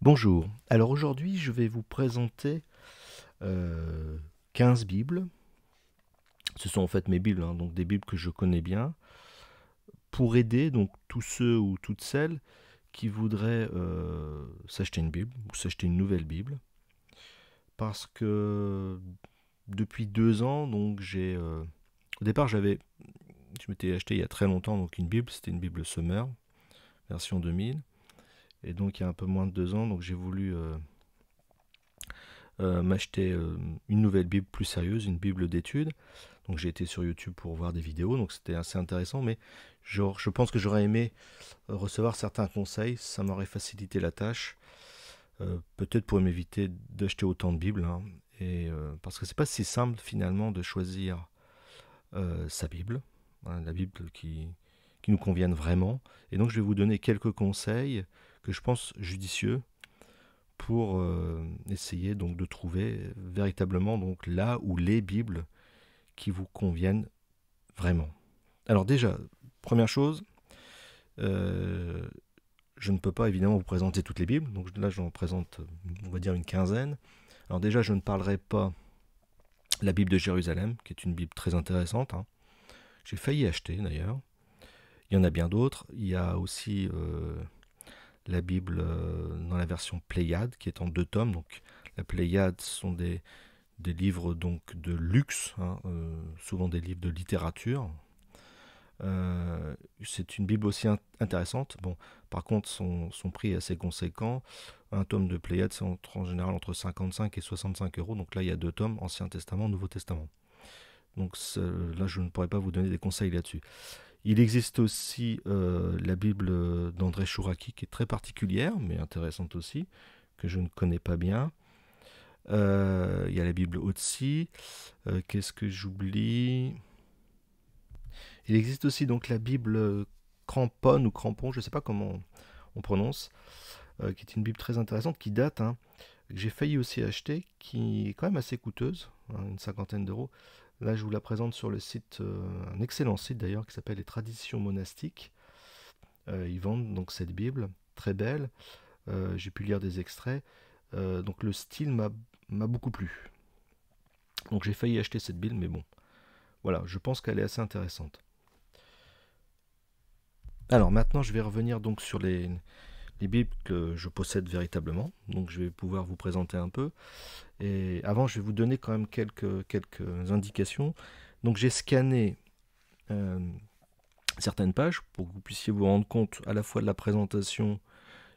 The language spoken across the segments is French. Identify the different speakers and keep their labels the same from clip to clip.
Speaker 1: Bonjour, alors aujourd'hui je vais vous présenter 15 euh, Bibles. Ce sont en fait mes Bibles, hein, donc des Bibles que je connais bien, pour aider donc tous ceux ou toutes celles qui voudraient euh, s'acheter une Bible ou s'acheter une nouvelle Bible. Parce que depuis deux ans, donc j'ai. Euh, au départ j'avais. Je m'étais acheté il y a très longtemps donc une Bible, c'était une Bible Summer, version 2000 et donc il y a un peu moins de deux ans, donc j'ai voulu euh, euh, m'acheter euh, une nouvelle Bible plus sérieuse, une Bible d'études. Donc j'ai été sur YouTube pour voir des vidéos, donc c'était assez intéressant, mais genre, je pense que j'aurais aimé recevoir certains conseils, ça m'aurait facilité la tâche, peut-être pour m'éviter d'acheter autant de Bibles, hein, et, parce que c'est pas si simple finalement de choisir sa Bible, hein, la Bible qui, qui nous convienne vraiment, et donc je vais vous donner quelques conseils que je pense judicieux pour euh, essayer donc de trouver véritablement donc là où les bibles qui vous conviennent vraiment. Alors déjà, première chose, euh, je ne peux pas évidemment vous présenter toutes les bibles, donc là j'en présente on va dire une quinzaine. Alors déjà, je ne parlerai pas la Bible de Jérusalem, qui est une Bible très intéressante. Hein. J'ai failli acheter d'ailleurs. Il y en a bien d'autres. Il y a aussi euh, la Bible euh, dans la version Pléiade, qui est en deux tomes. Donc, la Pléiade sont des, des livres donc de luxe, hein, euh, souvent des livres de littérature. Euh, c'est une Bible aussi intéressante. Bon, par contre, son, prix est assez conséquent. Un tome de Pléiade, c'est en, en, général entre 55 et 65 euros. Donc là, il y a deux tomes, Ancien Testament, Nouveau Testament. Donc là, je ne pourrais pas vous donner des conseils là-dessus. Il existe aussi euh, la Bible d'André Chouraki qui est très particulière, mais intéressante aussi, que je ne connais pas bien. Euh, il y a la Bible Otsi. Euh, qu'est-ce que j'oublie Il existe aussi donc la Bible Crampon ou Crampon, je ne sais pas comment on prononce, qui est une Bible très intéressante, qui date, hein, que j'ai failli aussi acheter, qui est quand même assez coûteuse, hein, une cinquantaine d'euros, Là, je vous la présente sur le site, euh, un excellent site d'ailleurs, qui s'appelle Les Traditions monastiques. Euh, ils vendent donc cette Bible, très belle. Euh, j'ai pu lire des extraits. donc le style m'a beaucoup plu. Donc j'ai failli acheter cette Bible, mais bon. Voilà, je pense qu'elle est assez intéressante. Alors maintenant, je vais revenir donc sur les, les bibles que je possède véritablement. Donc je vais pouvoir vous présenter un peu. Et avant, je vais vous donner quand même quelques, quelques indications. Donc j'ai scanné euh, certaines pages pour que vous puissiez vous rendre compte à la fois de la présentation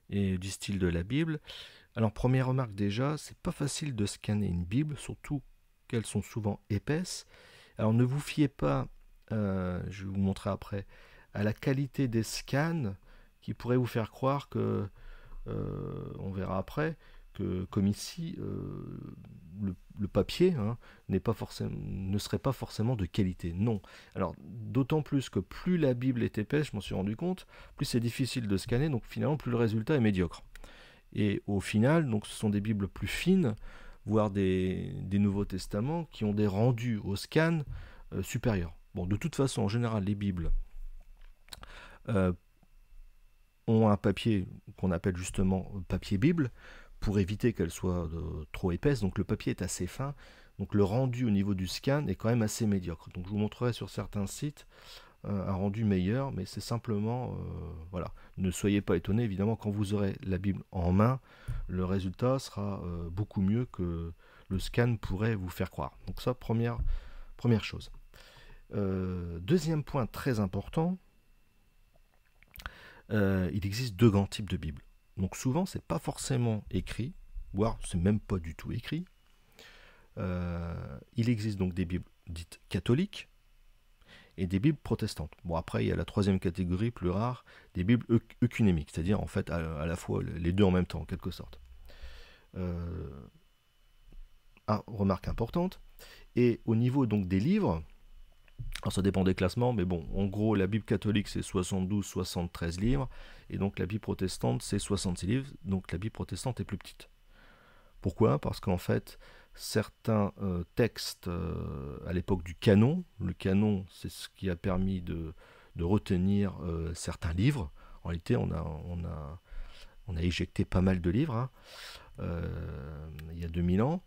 Speaker 1: et du style de la Bible. Alors première remarque déjà, c'est pas facile de scanner une Bible, surtout qu'elles sont souvent épaisses. Alors ne vous fiez pas, euh, je vais vous montrer après, à la qualité des scans qui pourrait vous faire croire que, euh, on verra après, que comme ici, euh, le, papier hein, pas forcément, ne serait pas forcément de qualité. Non. Alors, d'autant plus que plus la Bible est épaisse, je m'en suis rendu compte, plus c'est difficile de scanner, donc finalement, plus le résultat est médiocre. Et au final, donc, ce sont des Bibles plus fines, voire des, Nouveaux Testaments, qui ont des rendus au scan euh, supérieurs. Bon, de toute façon, en général, les Bibles, un papier qu'on appelle justement papier Bible pour éviter qu'elle soit euh, trop épaisse. Donc le papier est assez fin. Donc le rendu au niveau du scan est quand même assez médiocre. Donc je vous montrerai sur certains sites euh, un rendu meilleur, mais c'est simplement euh, voilà. Ne soyez pas étonné évidemment quand vous aurez la Bible en main, le résultat sera beaucoup mieux que le scan pourrait vous faire croire. Donc ça première première chose. deuxième point très important, euh, il existe deux grands types de Bibles. Donc souvent, c'est pas forcément écrit, voire c'est même pas du tout écrit. Euh, il existe donc des Bibles dites catholiques et des Bibles protestantes. Bon, après, il y a la troisième catégorie, plus rare, des Bibles œcunémiques, c'est-à-dire en fait à, la fois les deux en même temps, en quelque sorte. Euh, ah, remarque importante. Et au niveau donc des livres, alors ça dépend des classements, mais bon, en gros, la Bible catholique c'est 72-73 livres, et donc la Bible protestante c'est 66 livres, donc la Bible protestante est plus petite. Pourquoi Parce qu'en fait, certains euh, textes euh, à l'époque du canon, le canon c'est ce qui a permis de, retenir euh, certains livres, en réalité on a, on, a, on a éjecté pas mal de livres hein. il y a 2000 ans,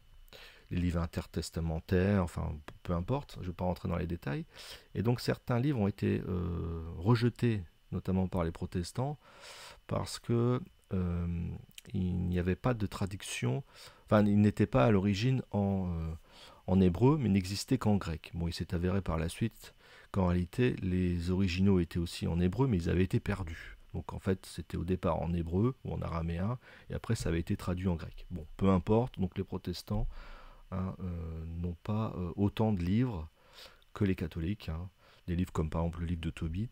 Speaker 1: les livres intertestamentaires, enfin peu importe, je ne vais pas rentrer dans les détails. Et donc certains livres ont été euh, rejetés, notamment par les protestants, parce que euh, il n'y avait pas de traduction, enfin ils n'étaient pas à l'origine en, euh, hébreu, mais n'existaient qu'en grec. Bon, il s'est avéré par la suite qu'en réalité les originaux étaient aussi en hébreu, mais ils avaient été perdus. Donc en fait, c'était au départ en hébreu ou en araméen, et après ça avait été traduit en grec. Bon, peu importe, donc les protestants Hein, euh, n'ont pas euh, autant de livres que les catholiques. Hein. Des livres comme par exemple le livre de Tobit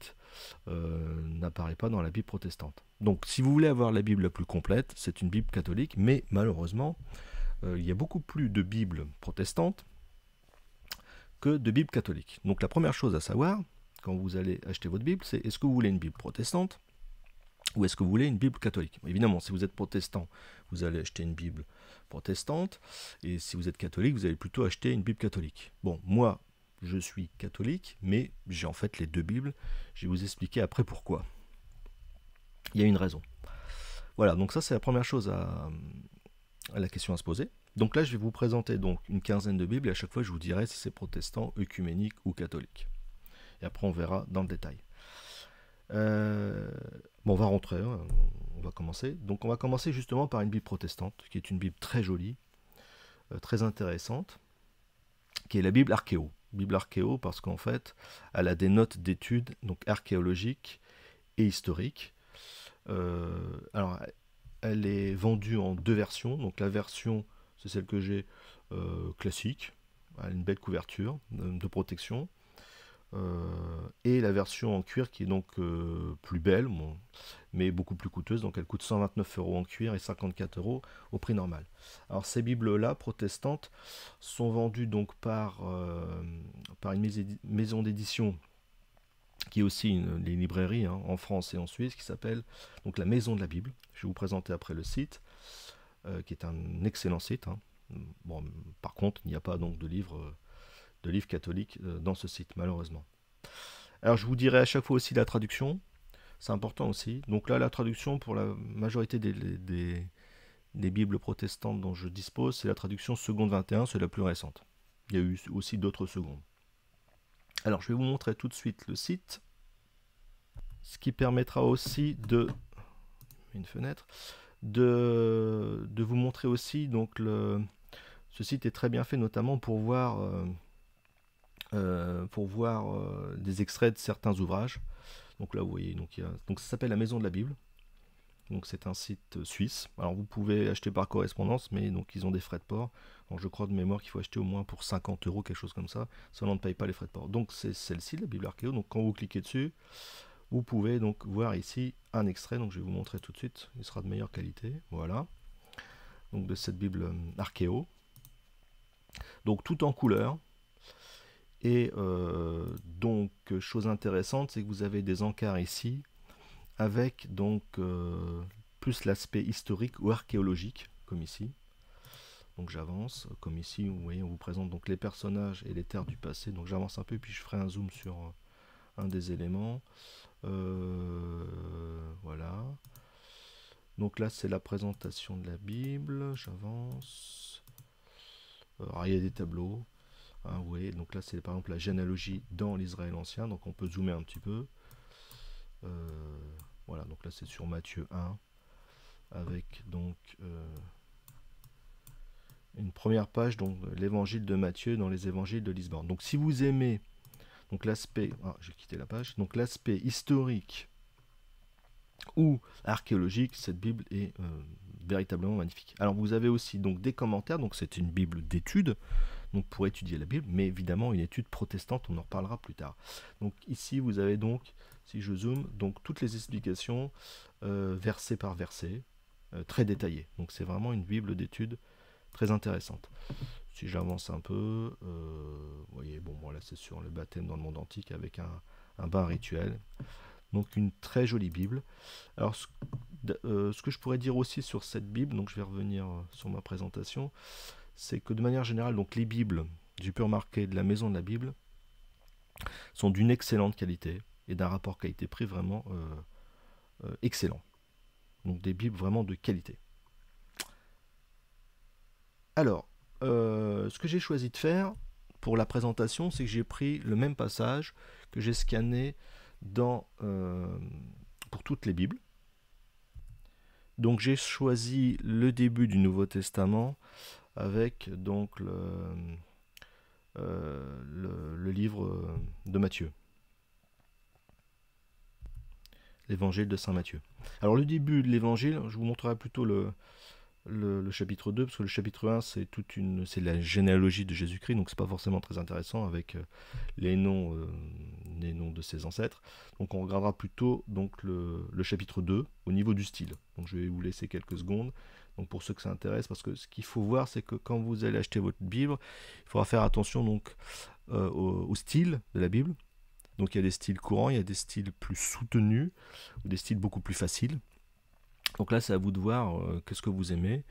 Speaker 1: euh, n'apparaît pas dans la Bible protestante. Donc si vous voulez avoir la Bible la plus complète, c'est une Bible catholique, mais malheureusement, il y a beaucoup plus de Bibles protestantes que de Bibles catholiques. Donc la première chose à savoir, quand vous allez acheter votre Bible, c'est est-ce que vous voulez une Bible protestante ou est-ce que vous voulez une Bible catholique Évidemment, si vous êtes protestant, vous allez acheter une Bible protestante, et si vous êtes catholique, vous allez plutôt acheter une Bible catholique. Bon, moi, je suis catholique, mais j'ai en fait les deux Bibles. Je vais vous expliquer après pourquoi. Il y a une raison. Voilà, donc ça c'est la première chose à, la question à se poser. Donc là, je vais vous présenter donc une quinzaine de Bibles et à chaque fois, je vous dirai si c'est protestant, œcuménique ou catholique. Et après, on verra dans le détail. Euh, bon, on va rentrer, hein. on va commencer. Donc on va commencer justement par une Bible protestante, qui est une Bible très jolie, euh, très intéressante, qui est la Bible archéo. Bible archéo parce qu'en fait, elle a des notes d'études donc archéologiques et historiques. Euh, alors, elle est vendue en deux versions. Donc la version, c'est celle que j'ai classique, elle a une belle couverture de protection. Euh, et la version en cuir qui est donc euh, plus belle, mais beaucoup plus coûteuse. Donc elle coûte 129 euros en cuir et 54 euros au prix normal. Alors ces bibles-là, protestantes, sont vendues donc par, euh, par une maison d'édition qui est aussi une, les librairies hein, en France et en Suisse, qui s'appelle donc la Maison de la Bible. Je vais vous présenter après le site, qui est un excellent site. Hein. Bon, par contre, il n'y a pas donc de livres de livres catholiques euh, dans ce site, malheureusement. Alors je vous dirai à chaque fois aussi la traduction, c'est important aussi. Donc là, la traduction pour la majorité des, des, Bibles protestantes dont je dispose, c'est la traduction seconde 21, c'est la plus récente. Il y a eu aussi d'autres secondes. Alors je vais vous montrer tout de suite le site, ce qui permettra aussi de une fenêtre de, vous montrer aussi donc le, ce site est très bien fait notamment pour voir euh, euh, pour voir euh, des extraits de certains ouvrages. Donc là, vous voyez, donc, ça s'appelle La Maison de la Bible. Donc c'est un site euh, suisse. Alors vous pouvez acheter par correspondance, mais donc ils ont des frais de port. je crois de mémoire qu'il faut acheter au moins pour 50 euros, quelque chose comme ça. Sinon on ne paye pas les frais de port. Donc c'est celle-ci, la Bible archéo. Donc quand vous cliquez dessus, vous pouvez donc voir ici un extrait. Donc je vais vous montrer tout de suite. Il sera de meilleure qualité. Voilà. Donc de cette Bible archéo. Donc tout en couleur. Et euh, donc, chose intéressante, c'est que vous avez des encarts ici, avec donc euh, plus l'aspect historique ou archéologique, comme ici. Donc j'avance, comme ici, vous voyez, on vous présente donc les personnages et les terres du passé. Donc j'avance un peu, puis je ferai un zoom sur euh, un des éléments. voilà. Donc là, c'est la présentation de la Bible. J'avance. Alors, il y a des tableaux, vous ah donc là c'est par exemple la généalogie dans l'Israël ancien, donc on peut zoomer un petit peu. Euh, voilà, donc là c'est sur Matthieu 1, avec donc euh, une première page, donc l'évangile de Matthieu dans les évangiles de Lisbonne. Donc si vous aimez l'aspect, ah, j'ai quitté la page, donc l'aspect historique ou archéologique, cette Bible est euh, véritablement magnifique. Alors vous avez aussi donc des commentaires, donc c'est une Bible d'études, donc pour étudier la Bible, mais évidemment une étude protestante, on en reparlera plus tard. Donc ici, vous avez donc, si je zoome, donc toutes les explications euh, verset par verset, euh, très détaillées. Donc c'est vraiment une Bible d'étude très intéressante. Si j'avance un peu, euh, vous voyez, bon, voilà, c'est sur le baptême dans le monde antique avec un, bain rituel. Donc une très jolie Bible. Alors ce, que je pourrais dire aussi sur cette Bible, donc je vais revenir sur ma présentation, c'est que de manière générale, donc les Bibles, j'ai pu remarquer de la maison de la Bible, sont d'une excellente qualité et d'un rapport qualité-prix vraiment euh, euh, excellent. Donc des Bibles vraiment de qualité. Alors, euh, ce que j'ai choisi de faire pour la présentation, c'est que j'ai pris le même passage que j'ai scanné dans, pour toutes les Bibles. Donc j'ai choisi le début du Nouveau Testament avec donc euh, le, livre de Matthieu. L'évangile de Saint Matthieu. Alors le début de l'évangile, je vous montrerai plutôt le, chapitre 2, parce que le chapitre 1, c'est toute une, c'est la généalogie de Jésus-Christ, donc c'est pas forcément très intéressant avec euh, les noms, euh, les noms de ses ancêtres. Donc on regardera plutôt donc le, le, chapitre 2 au niveau du style. Donc je vais vous laisser quelques secondes donc pour ceux que ça intéresse, parce que ce qu'il faut voir, c'est que quand vous allez acheter votre Bible, il faudra faire attention donc euh, au, style de la Bible. Donc il y a des styles courants, il y a des styles plus soutenus, ou des styles beaucoup plus faciles. Donc là, c'est à vous de voir euh, qu'est-ce que vous aimez,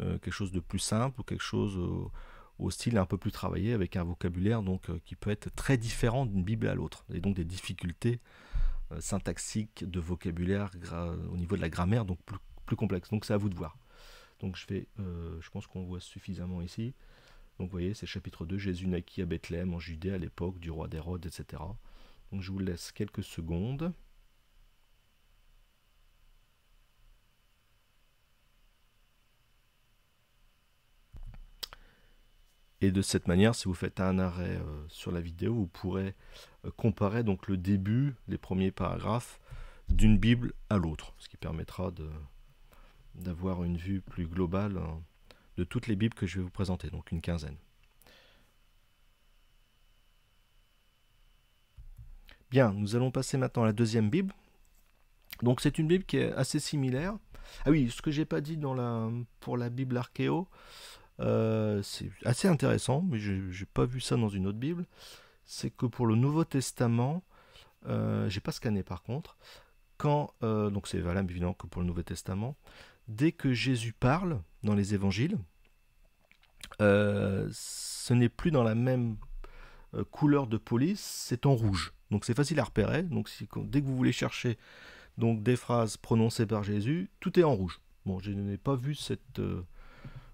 Speaker 1: euh, quelque chose de plus simple ou quelque chose au style un peu plus travaillé avec un vocabulaire donc qui peut être très différent d'une Bible à l'autre et donc des difficultés syntaxiques de vocabulaire au niveau de la grammaire donc plus, plus complexe. Donc c'est à vous de voir. Donc je fais, euh, je pense qu'on voit suffisamment ici. Donc vous voyez, c'est chapitre 2, Jésus naquit à Bethléem en Judée à l'époque du roi d'Hérode, etc. Donc je vous laisse quelques secondes. Et de cette manière, si vous faites un arrêt euh, sur la vidéo, vous pourrez euh, comparer donc le début, les premiers paragraphes d'une Bible à l'autre, ce qui permettra de, d'avoir une vue plus globale hein, de toutes les Bibles que je vais vous présenter, donc une quinzaine. Bien, nous allons passer maintenant à la deuxième Bible. Donc c'est une Bible qui est assez similaire. Ah oui, ce que j'ai pas dit dans la, pour la Bible archéo, euh, c'est assez intéressant, mais je n'ai pas vu ça dans une autre Bible, c'est que pour le Nouveau Testament, je euh, j'ai pas scanné par contre, quand, euh, donc c'est valable évidemment que pour le Nouveau Testament, dès que Jésus parle dans les évangiles, euh, ce n'est plus dans la même euh, couleur de police, c'est en rouge. Donc c'est facile à repérer. Donc dès que vous voulez chercher donc, des phrases prononcées par Jésus, tout est en rouge. Bon, je n'ai pas vu euh,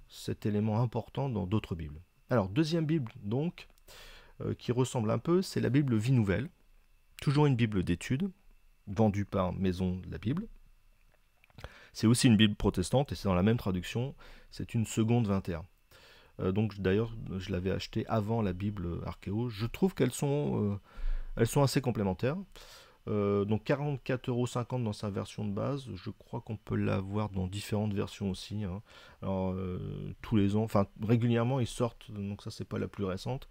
Speaker 1: cet élément important dans d'autres Bibles. Alors, deuxième Bible, donc, qui ressemble un peu, c'est la Bible Vie Nouvelle. Toujours une Bible d'études, vendue par Maison de la Bible. C'est aussi une Bible protestante et c'est dans la même traduction, c'est une seconde 21. Euh, donc d'ailleurs, je l'avais acheté avant la Bible euh, archéo. Je trouve qu'elles sont, euh, elles sont assez complémentaires. Euh, donc euros dans sa version de base. Je crois qu'on peut l'avoir dans différentes versions aussi. Hein. Alors, tous les ans, enfin régulièrement, ils sortent. Donc ça, c'est pas la plus récente.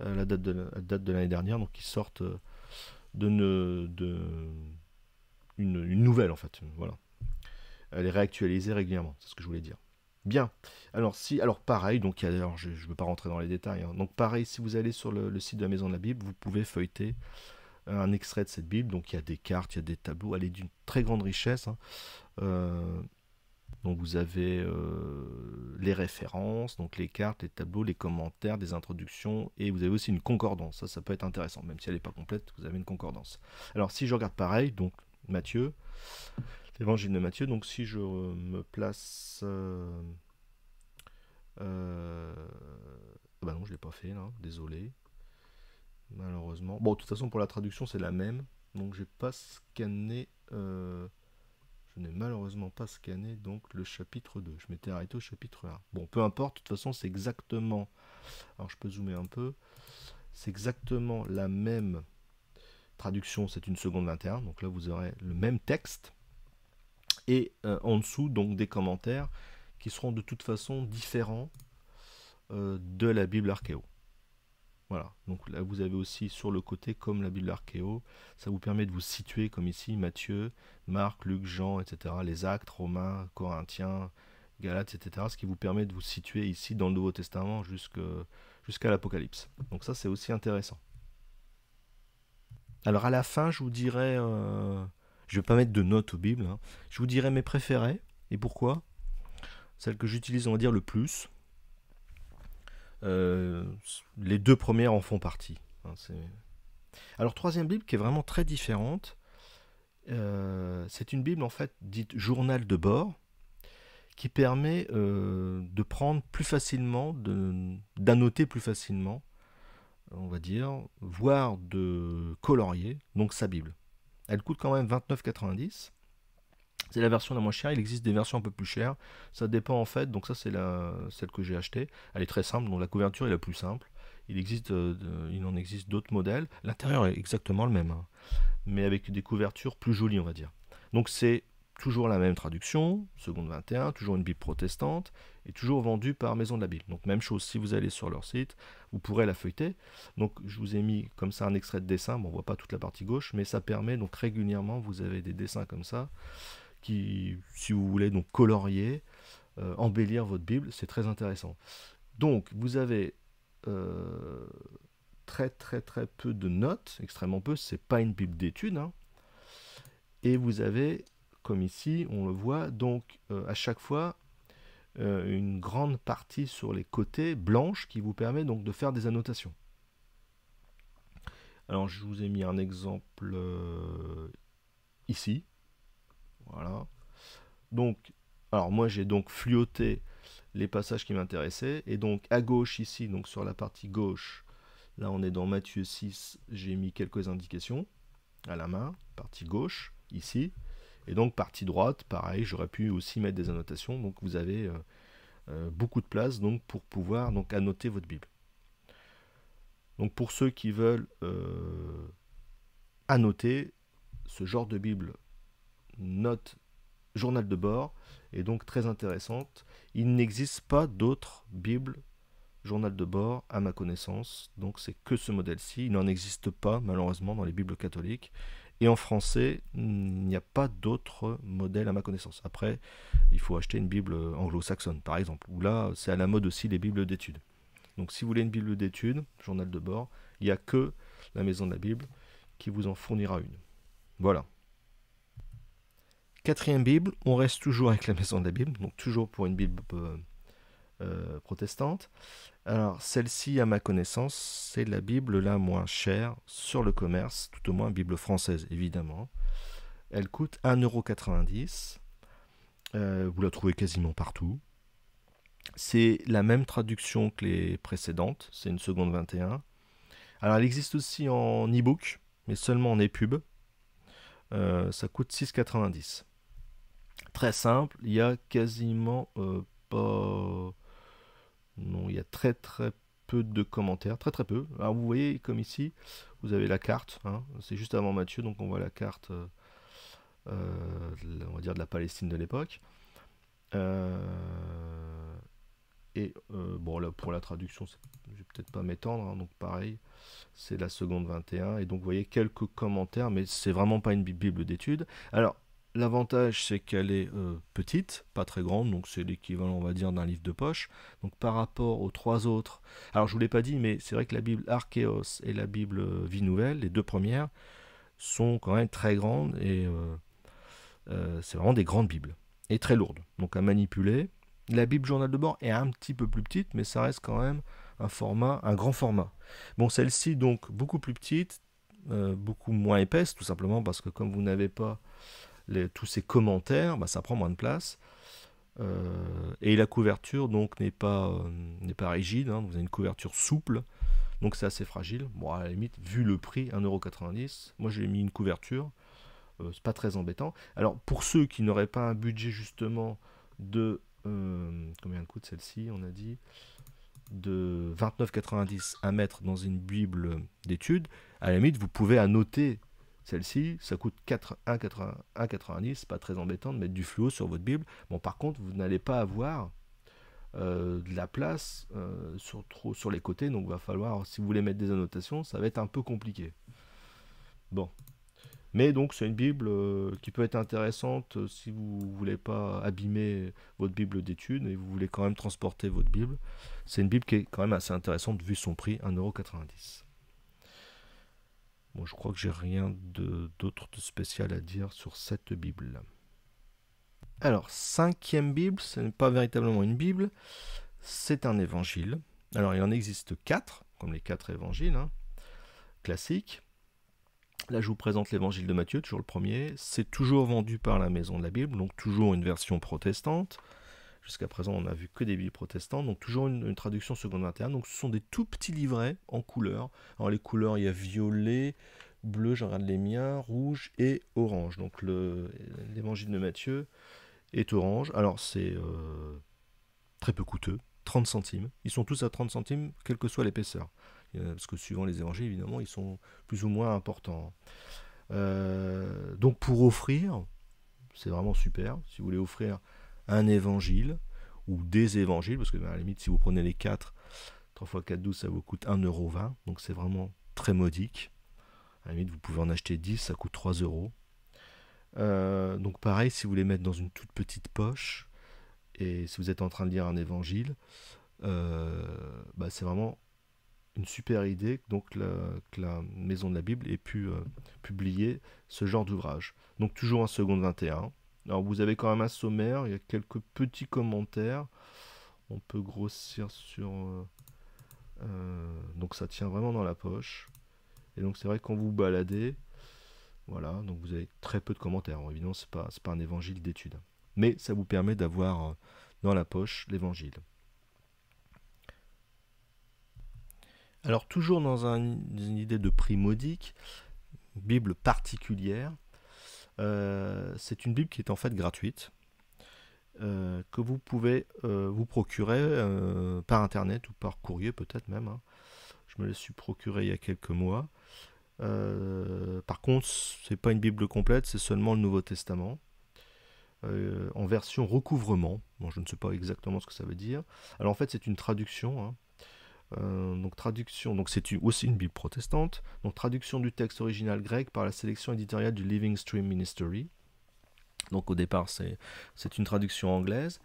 Speaker 1: la date de l'année dernière. Donc ils sortent de, une, une, nouvelle en fait. Voilà. Elle euh, est réactualisée régulièrement. C'est ce que je voulais dire. Bien. Alors si, alors pareil, donc alors je ne veux pas rentrer dans les détails. Hein. Donc pareil, si vous allez sur le, site de la Maison de la Bible, vous pouvez feuilleter euh, un extrait de cette Bible. Donc il y a des cartes, il y a des tableaux. Elle est d'une très grande richesse. Hein. Euh, donc vous avez les références, donc les cartes, les tableaux, les commentaires, des introductions, et vous avez aussi une concordance. Ça, ça peut être intéressant, même si elle n'est pas complète, vous avez une concordance. Alors si je regarde pareil, donc Mathieu... L'évangile de Matthieu, donc si je me place... Euh, euh, bah non, je ne l'ai pas fait là, désolé. Malheureusement. Bon, de toute façon, pour la traduction, c'est la même. Donc j'ai pas scanné... Euh, je n'ai malheureusement pas scanné donc le chapitre 2. Je m'étais arrêté au chapitre 1. Bon, peu importe, de toute façon, c'est exactement... Alors je peux zoomer un peu. C'est exactement la même traduction, c'est une seconde interne. Donc là, vous aurez le même texte et euh, en dessous donc des commentaires qui seront de toute façon différents euh, de la Bible archéo. Voilà, donc là vous avez aussi sur le côté comme la Bible archéo, ça vous permet de vous situer comme ici Matthieu, Marc, Luc, Jean, etc., les actes, Romains, Corinthiens, Galates, etc., ce qui vous permet de vous situer ici dans le Nouveau Testament jusqu'à l'Apocalypse. Donc ça c'est aussi intéressant. Alors à la fin je vous dirais... Euh, je ne vais pas mettre de notes aux Bibles. Hein. Je vous dirai mes préférées et pourquoi. Celles que j'utilise, on va dire, le plus. Euh, les deux premières en font partie. Hein, Alors, troisième Bible qui est vraiment très différente. Euh, c'est une Bible, en fait, dite journal de bord qui permet euh, de prendre plus facilement, d'annoter plus facilement, on va dire, voire de colorier, donc sa Bible. Elle coûte quand même 29,90. C'est la version la moins chère. Il existe des versions un peu plus chères. Ça dépend en fait. Donc ça c'est la celle que j'ai achetée. Elle est très simple. Donc la couverture est la plus simple. Il existe, euh, il en existe d'autres modèles. L'intérieur est exactement le même, hein. mais avec des couvertures plus jolies, on va dire. Donc c'est toujours la même traduction, seconde 21, toujours une Bible protestante, est toujours vendu par Maison de la Bible. Donc même chose, si vous allez sur leur site, vous pourrez la feuilleter. Donc je vous ai mis comme ça un extrait de dessin, bon, on voit pas toute la partie gauche, mais ça permet donc régulièrement, vous avez des dessins comme ça, qui, si vous voulez, donc colorier, euh, embellir votre Bible, c'est très intéressant. Donc vous avez... Euh, très très très peu de notes, extrêmement peu, c'est pas une bible d'études. Hein. Et vous avez, comme ici, on le voit, donc euh, à chaque fois euh, une grande partie sur les côtés blanches qui vous permet donc de faire des annotations. Alors je vous ai mis un exemple euh, ici. Voilà. Donc, alors moi j'ai donc fluoté les passages qui m'intéressaient. Et donc à gauche ici, donc sur la partie gauche, là on est dans Matthieu 6, j'ai mis quelques indications à la main, partie gauche, ici. Et donc partie droite, pareil, j'aurais pu aussi mettre des annotations. Donc vous avez euh, euh, beaucoup de place donc, pour pouvoir donc, annoter votre Bible. Donc pour ceux qui veulent euh, annoter ce genre de Bible, note journal de bord, est donc très intéressante. Il n'existe pas d'autres Bibles journal de bord à ma connaissance, donc c'est que ce modèle-ci. Il n'en existe pas malheureusement dans les Bibles catholiques. Et en français, il n'y a pas d'autres modèle à ma connaissance. Après, il faut acheter une Bible anglo-saxonne, par exemple, là, c'est à la mode aussi les Bibles d'études. Donc si vous voulez une Bible d'études, journal de bord, il n'y a que la Maison de la Bible qui vous en fournira une. Voilà. Quatrième Bible, on reste toujours avec la Maison de la Bible, donc toujours pour une Bible euh, euh, protestante. Alors, celle-ci, à ma connaissance, c'est la Bible la moins chère sur le commerce, tout au moins Bible française, évidemment. Elle coûte 1,90€. Euh, vous la trouvez quasiment partout. C'est la même traduction que les précédentes, c'est une seconde 21. Alors, elle existe aussi en e-book, mais seulement en ePub. pub euh, ça coûte 6,90€. Très simple, il y a quasiment euh, pas non, il y a très très peu de commentaires, très très peu. Alors vous voyez comme ici, vous avez la carte, hein. c'est juste avant Mathieu, donc on voit la carte, euh, euh, on va dire de la Palestine de l'époque. Euh, et bon pour la traduction, je vais peut-être pas m'étendre, hein, donc pareil, c'est la seconde 21, et donc vous voyez quelques commentaires, mais c'est vraiment pas une bible d'étude. Alors L'avantage, c'est qu'elle est, euh, petite, pas très grande, donc c'est l'équivalent, on va dire, d'un livre de poche. Donc par rapport aux trois autres, alors je ne vous l'ai pas dit, mais c'est vrai que la Bible Archéos et la Bible euh, Vie Nouvelle, les deux premières, sont quand même très grandes et euh, c'est vraiment des grandes Bibles et très lourdes, donc à manipuler. La Bible Journal de bord est un petit peu plus petite, mais ça reste quand même un format, un grand format. Bon, celle-ci donc beaucoup plus petite, beaucoup moins épaisse, tout simplement parce que comme vous n'avez pas tous ces commentaires, bah, ça prend moins de place. Euh, et la couverture donc n'est pas, euh, n'est pas rigide, hein. vous avez une couverture souple, donc c'est assez fragile. Bon, à la limite, vu le prix, 1,90€, moi j'ai mis une couverture, ce euh, c'est pas très embêtant. Alors pour ceux qui n'auraient pas un budget justement de... combien coûte celle-ci, on a dit de 29,90€ à mettre dans une Bible d'études, à la limite, vous pouvez annoter celle-ci, ça coûte 1,90, pas très embêtant de mettre du fluo sur votre Bible. Bon, par contre, vous n'allez pas avoir euh, de la place euh, sur, trop, sur les côtés, donc va falloir, si vous voulez mettre des annotations, ça va être un peu compliqué. Bon. Mais donc c'est une Bible euh, qui peut être intéressante si vous voulez pas abîmer votre Bible d'études et vous voulez quand même transporter votre Bible. C'est une Bible qui est quand même assez intéressante vu son prix, 1,90€ je crois que j'ai rien d'autre de, spécial à dire sur cette Bible. Alors, cinquième Bible, ce n'est pas véritablement une Bible, c'est un évangile. Alors, il en existe quatre, comme les quatre évangiles hein, classiques. Là, je vous présente l'évangile de Matthieu, toujours le premier. C'est toujours vendu par la Maison de la Bible, donc toujours une version protestante. Jusqu'à présent, on n'a vu que des billets protestants. donc toujours une, traduction seconde interne. Donc ce sont des tout petits livrets en couleurs. Alors les couleurs, il y a violet, bleu, j'en regarde les miens, rouge et orange. Donc l'évangile de Matthieu est orange. Alors c'est euh, très peu coûteux, 30 centimes. Ils sont tous à 30 centimes, quelle que soit l'épaisseur. Euh, parce que suivant les évangiles, évidemment, ils sont plus ou moins importants. Euh, donc pour offrir, c'est vraiment super. Si vous voulez offrir un évangile ou des évangiles, parce que ben, à la limite, si vous prenez les 4, 3 x 4, 12, ça vous coûte 1,20€, donc c'est vraiment très modique. À la limite, vous pouvez en acheter 10, ça coûte 3 euros. Euh, donc pareil, si vous les mettez dans une toute petite poche, et si vous êtes en train de lire un évangile, euh, bah, c'est vraiment une super idée donc que la Maison de la Bible ait pu euh, publier ce genre d'ouvrage. Donc toujours un seconde 21. Alors vous avez quand même un sommaire, il y a quelques petits commentaires. On peut grossir sur... Euh, euh, donc ça tient vraiment dans la poche. Et donc c'est vrai que quand vous baladez, voilà, donc vous avez très peu de commentaires. évidemment, ce n'est pas, un évangile d'étude. Mais ça vous permet d'avoir euh, dans la poche l'évangile. Alors toujours dans une idée de prix modique, Bible particulière, euh, c'est une Bible qui est en fait gratuite. Euh, que vous pouvez euh, vous procurer par internet ou par courrier peut-être même. Hein. Je me l'ai su procurer il y a quelques mois. par contre, c'est pas une Bible complète, c'est seulement le Nouveau Testament. en version recouvrement. Bon, je ne sais pas exactement ce que ça veut dire. Alors en fait, c'est une traduction. Hein. Euh, donc traduction, donc c'est aussi une Bible protestante. Donc traduction du texte original grec par la sélection éditoriale du Living Stream Ministry. Donc au départ, c'est une traduction anglaise.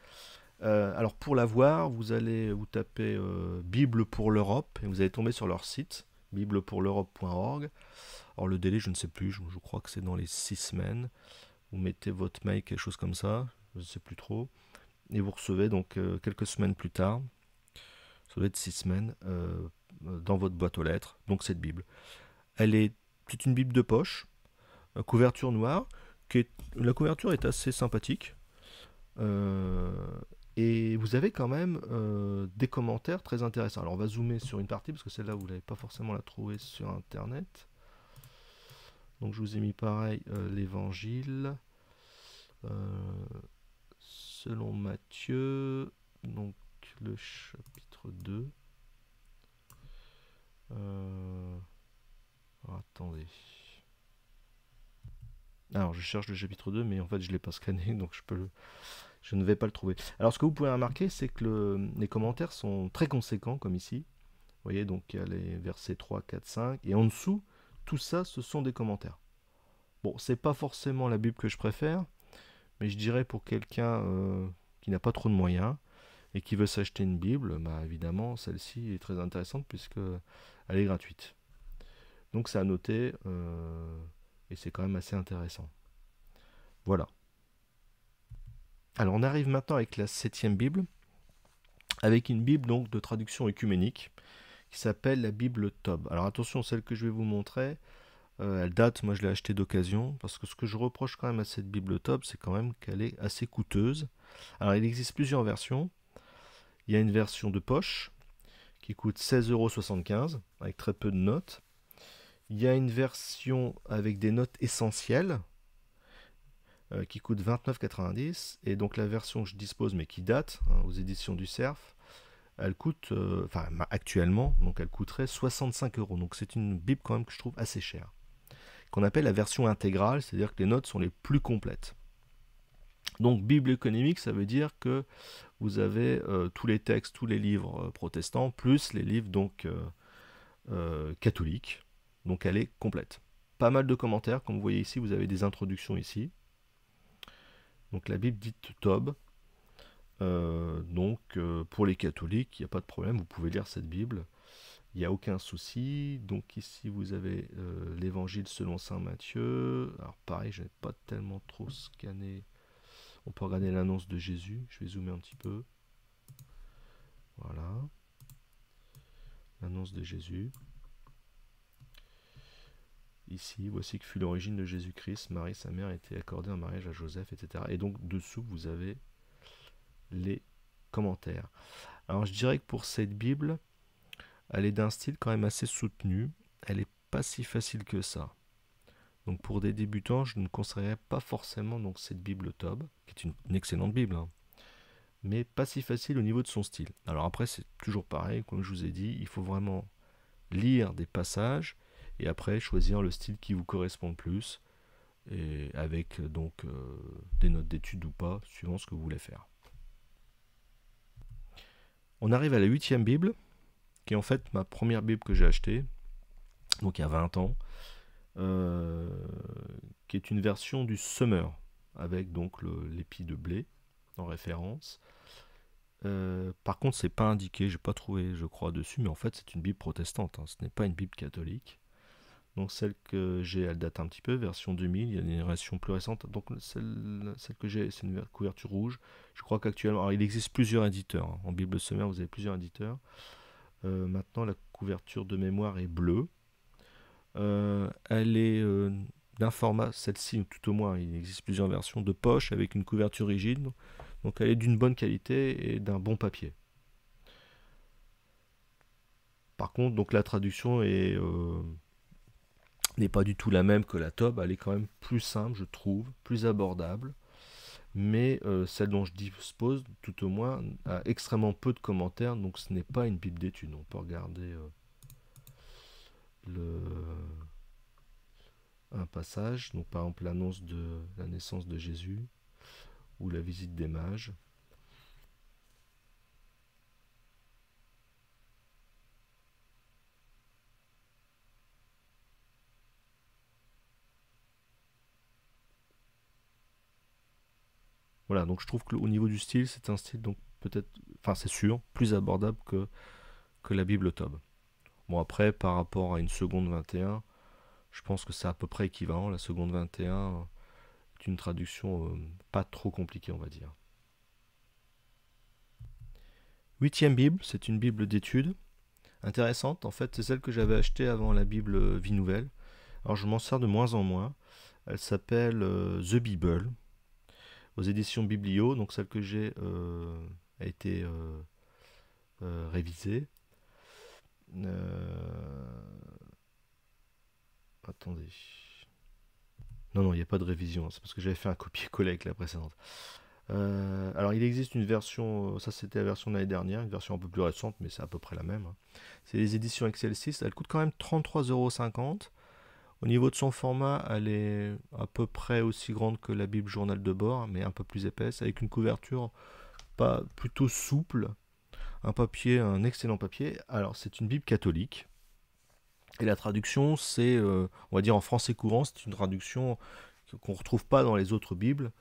Speaker 1: Euh, alors pour la voir, vous allez vous taper euh, Bible pour l'Europe et vous allez tomber sur leur site biblepourl'europe.org. Alors le délai, je ne sais plus, je, crois que c'est dans les six semaines. Vous mettez votre mail, quelque chose comme ça, je ne sais plus trop. Et vous recevez donc quelques semaines plus tard ça doit être six semaines, euh, dans votre boîte aux lettres, donc cette Bible. Elle est, c'est une Bible de poche, euh, couverture noire, qui la couverture est assez sympathique. Euh, et vous avez quand même des commentaires très intéressants. Alors on va zoomer sur une partie, parce que celle-là, vous ne l'avez pas forcément la trouver sur Internet. Donc je vous ai mis pareil l'évangile. selon Matthieu, donc le chapitre 2. Euh, attendez. Alors, je cherche le chapitre 2, mais en fait, je ne l'ai pas scanné, donc je, peux le... je ne vais pas le trouver. Alors, ce que vous pouvez remarquer, c'est que les commentaires sont très conséquents, comme ici. Vous voyez, donc, il y a les versets 3, 4, 5. Et en dessous, tout ça, ce sont des commentaires. Bon, c'est pas forcément la Bible que je préfère, mais je dirais pour quelqu'un euh, qui n'a pas trop de moyens, et qui veut s'acheter une Bible, bah, évidemment, celle-ci est très intéressante puisqu'elle est gratuite. Donc c'est à noter euh, et c'est quand même assez intéressant. Voilà. Alors on arrive maintenant avec la septième Bible, avec une Bible donc de traduction écuménique, qui s'appelle la Bible Tob. Alors attention, celle que je vais vous montrer, euh, elle date, moi je l'ai achetée d'occasion, parce que ce que je reproche quand même à cette Bible Tob, c'est quand même qu'elle est assez coûteuse. Alors il existe plusieurs versions. Il y a une version de poche qui coûte 16,75€ avec très peu de notes. Il y a une version avec des notes essentielles euh, qui coûte 29,90 et donc la version que je dispose mais qui date hein, aux éditions du Cerf, elle coûte, euh, enfin actuellement, donc elle coûterait 65 euros. Donc c'est une bib quand même que je trouve assez chère, qu'on appelle la version intégrale, c'est-à-dire que les notes sont les plus complètes. Donc Bible économique, ça veut dire que vous avez euh, tous les textes, tous les livres euh, protestants, plus les livres donc euh, catholiques. Donc elle est complète. Pas mal de commentaires, comme vous voyez ici, vous avez des introductions ici. Donc la Bible dite Tob. donc pour les catholiques, il n'y a pas de problème, vous pouvez lire cette Bible. Il n'y a aucun souci. Donc ici, vous avez l'évangile selon Saint Matthieu. Alors pareil, je n'ai pas tellement trop scanné on peut regarder l'annonce de Jésus. Je vais zoomer un petit peu. Voilà. L'annonce de Jésus. Ici, voici que fut l'origine de Jésus-Christ. Marie, sa mère, a été accordée en mariage à Joseph, etc. Et donc, dessous, vous avez les commentaires. Alors, je dirais que pour cette Bible, elle est d'un style quand même assez soutenu. Elle n'est pas si facile que ça. Donc pour des débutants, je ne conseillerais pas forcément donc cette Bible Tob, qui est une, excellente Bible, hein. mais pas si facile au niveau de son style. Alors après, c'est toujours pareil, comme je vous ai dit, il faut vraiment lire des passages et après choisir le style qui vous correspond le plus, et avec euh, donc euh, des notes d'étude ou pas, suivant ce que vous voulez faire. On arrive à la huitième Bible, qui est en fait ma première Bible que j'ai achetée, donc il y a 20 ans. Euh, qui est une version du summer, avec donc l'épi de blé en référence. Euh, par contre, c'est pas indiqué, j'ai pas trouvé, je crois, dessus, mais en fait, c'est une Bible protestante, hein. ce n'est pas une Bible catholique. Donc, celle que j'ai, elle date un petit peu, version 2000, il y a une version plus récente. Donc, celle, que j'ai, c'est une couverture rouge. Je crois qu'actuellement, il existe plusieurs éditeurs. Hein. en Bible Summer vous avez plusieurs éditeurs. Euh, maintenant, la couverture de mémoire est bleue. Euh, elle est euh, d'un format, celle-ci tout au moins, il existe plusieurs versions, de poche avec une couverture rigide. Donc elle est d'une bonne qualité et d'un bon papier. Par contre, donc la traduction est euh, n'est pas du tout la même que la Tob. Elle est quand même plus simple, je trouve, plus abordable. Mais celle dont je dispose, tout au moins, a extrêmement peu de commentaires. Donc ce n'est pas une pipe d'étude. On peut regarder un passage, donc par exemple l'annonce de la naissance de Jésus ou la visite des mages. Voilà, donc je trouve qu'au niveau du style, c'est un style donc peut-être, enfin c'est sûr, plus abordable que, que la Bible Tobe. Bon après, par rapport à une seconde 21, je pense que c'est à peu près équivalent. La seconde 21 est une traduction euh, pas trop compliquée, on va dire. Huitième Bible, c'est une Bible d'études. Intéressante, en fait, c'est celle que j'avais achetée avant la Bible euh, Vie Nouvelle. Alors je m'en sers de moins en moins. Elle s'appelle euh, The Bible, aux éditions Biblio, donc celle que j'ai a été révisée. Attendez. Non, non, il n'y a pas de révision. C'est parce que j'avais fait un copier-coller avec la précédente. Euh, alors, il existe une version, ça c'était la version de l'année dernière, une version un peu plus récente, mais c'est à peu près la même. Hein. C'est les éditions Excel 6. Elle coûte quand même 33,50€. Au niveau de son format, elle est à peu près aussi grande que la Bible Journal de bord, mais un peu plus épaisse, avec une couverture pas plutôt souple un papier, un excellent papier. Alors, c'est une Bible catholique. Et la traduction, c'est, euh, on va dire en français courant, c'est une traduction qu'on ne retrouve pas dans les autres Bibles.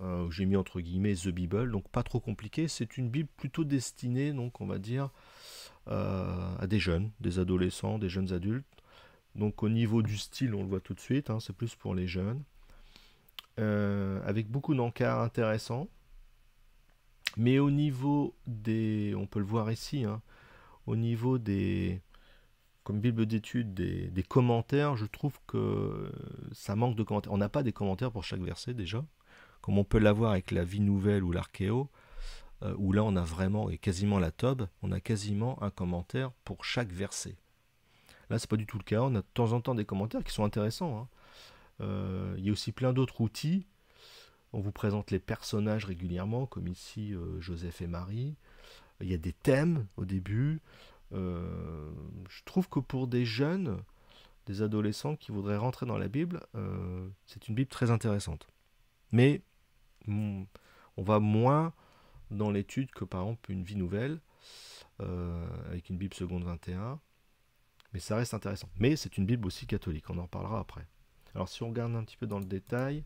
Speaker 1: Euh, j'ai mis entre guillemets The Bible, donc pas trop compliqué. C'est une Bible plutôt destinée, donc on va dire, euh, à des jeunes, des adolescents, des jeunes adultes. Donc au niveau du style, on le voit tout de suite, hein, c'est plus pour les jeunes. avec beaucoup d'encarts intéressants. Mais au niveau des, on peut le voir ici, hein, au niveau des, comme Bible d'étude, des, commentaires, je trouve que ça manque de commentaires. On n'a pas des commentaires pour chaque verset déjà, comme on peut l'avoir avec la vie nouvelle ou l'archéo, euh, où là on a vraiment, et quasiment la tobe, on a quasiment un commentaire pour chaque verset. Là, n'est pas du tout le cas. On a de temps en temps des commentaires qui sont intéressants. Hein. Euh, il y a aussi plein d'autres outils on vous présente les personnages régulièrement, comme ici euh, Joseph et Marie. Il y a des thèmes au début. Euh, je trouve que pour des jeunes, des adolescents qui voudraient rentrer dans la Bible, euh, c'est une Bible très intéressante. Mais mm, on va moins dans l'étude que par exemple une vie nouvelle, avec une Bible seconde 21. Mais ça reste intéressant. Mais c'est une Bible aussi catholique, on en parlera après. Alors si on regarde un petit peu dans le détail,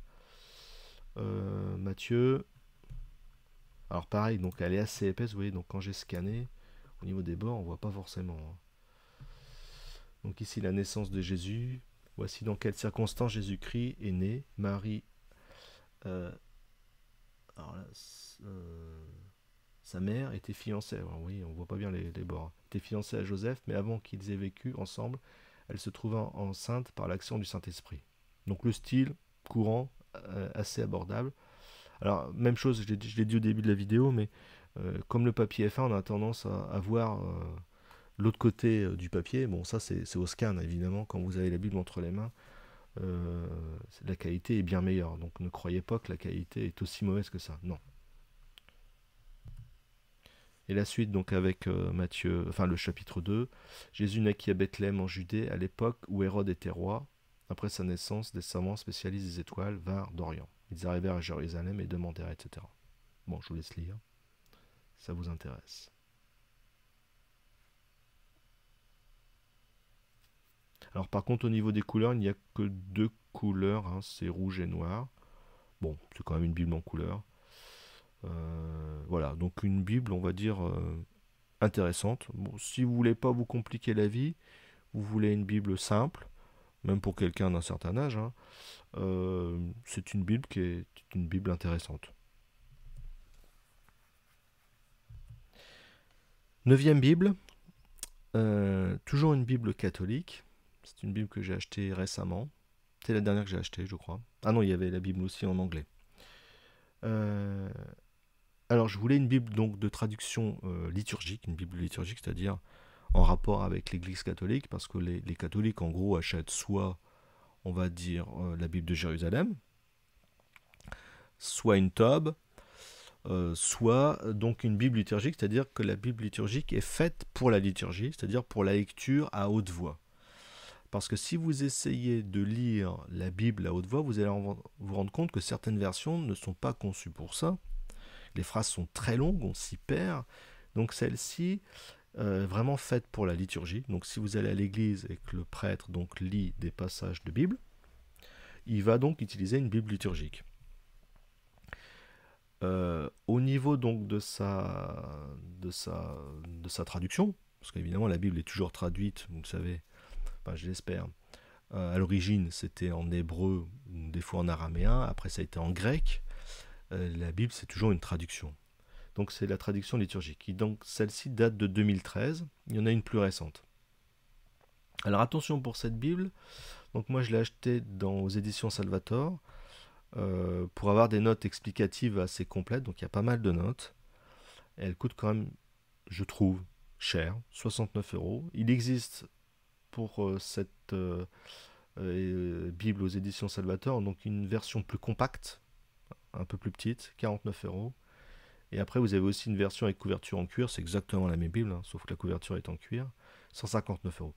Speaker 1: euh, Mathieu. Alors pareil, donc elle est assez épaisse, vous voyez, donc quand j'ai scanné, au niveau des bords, on voit pas forcément. Hein. Donc ici la naissance de Jésus. Voici dans quelles circonstances Jésus-Christ est né. Marie. Euh, alors là, euh, sa mère était fiancée. oui, on voit pas bien les, bords. Hein. Elle était fiancée à Joseph, mais avant qu'ils aient vécu ensemble, elle se trouva enceinte par l'action du Saint-Esprit. Donc le style courant euh, assez abordable. Alors, même chose, je l'ai dit au début de la vidéo, mais euh, comme le papier F1, on a tendance à, voir euh, l'autre côté du papier. Bon, ça, c'est au scan, évidemment. Quand vous avez la Bible entre les mains, la qualité est bien meilleure. Donc, ne croyez pas que la qualité est aussi mauvaise que ça. Non. Et la suite, donc, avec Matthieu, enfin, le chapitre 2. Jésus naquit à Bethléem en Judée, à l'époque où Hérode était roi. Après sa naissance, des savants spécialistes des étoiles vinrent d'Orient. Ils arrivèrent à Jérusalem et demandèrent, etc. Bon, je vous laisse lire. Ça vous intéresse. Alors par contre au niveau des couleurs, il n'y a que deux couleurs, hein. c'est rouge et noir. Bon, c'est quand même une Bible en couleurs. Euh, voilà, donc une Bible, on va dire, euh, intéressante. Bon, si vous voulez pas vous compliquer la vie, vous voulez une Bible simple, même pour quelqu'un d'un certain âge, hein, euh, c'est une Bible qui est une Bible intéressante. Neuvième Bible, euh, toujours une Bible catholique. C'est une Bible que j'ai achetée récemment. C'est la dernière que j'ai achetée, je crois. Ah non, il y avait la Bible aussi en anglais. Euh, alors, je voulais une Bible donc de traduction liturgique, une Bible liturgique, c'est-à-dire en rapport avec l'Église catholique, parce que les, catholiques, en gros, achètent soit, on va dire, euh, la Bible de Jérusalem, soit une tobe, euh, soit donc une Bible liturgique, c'est-à-dire que la Bible liturgique est faite pour la liturgie, c'est-à-dire pour la lecture à haute voix. Parce que si vous essayez de lire la Bible à haute voix, vous allez vous rendre compte que certaines versions ne sont pas conçues pour ça. Les phrases sont très longues, on s'y perd. Donc celle-ci, euh, vraiment faite pour la liturgie. Donc si vous allez à l'église et que le prêtre donc lit des passages de Bible, il va donc utiliser une Bible liturgique. Euh, au niveau donc de sa, de sa, de sa traduction, parce qu'évidemment la Bible est toujours traduite, vous le savez, enfin, je l'espère. Euh, à l'origine c'était en hébreu, des fois en araméen, après ça a été en grec. la Bible c'est toujours une traduction. Donc c'est la traduction liturgique. donc celle-ci date de 2013. Il y en a une plus récente. Alors attention pour cette Bible. Donc moi je l'ai achetée dans, aux éditions Salvator euh, pour avoir des notes explicatives assez complètes. Donc il y a pas mal de notes. elle coûte quand même, je trouve, cher, 69 euros. Il existe pour euh, cette euh, Bible aux éditions Salvator, donc une version plus compacte, un peu plus petite, 49 euros, et après, vous avez aussi une version avec couverture en cuir, c'est exactement la même Bible, hein, sauf que la couverture est en cuir, 159 euros.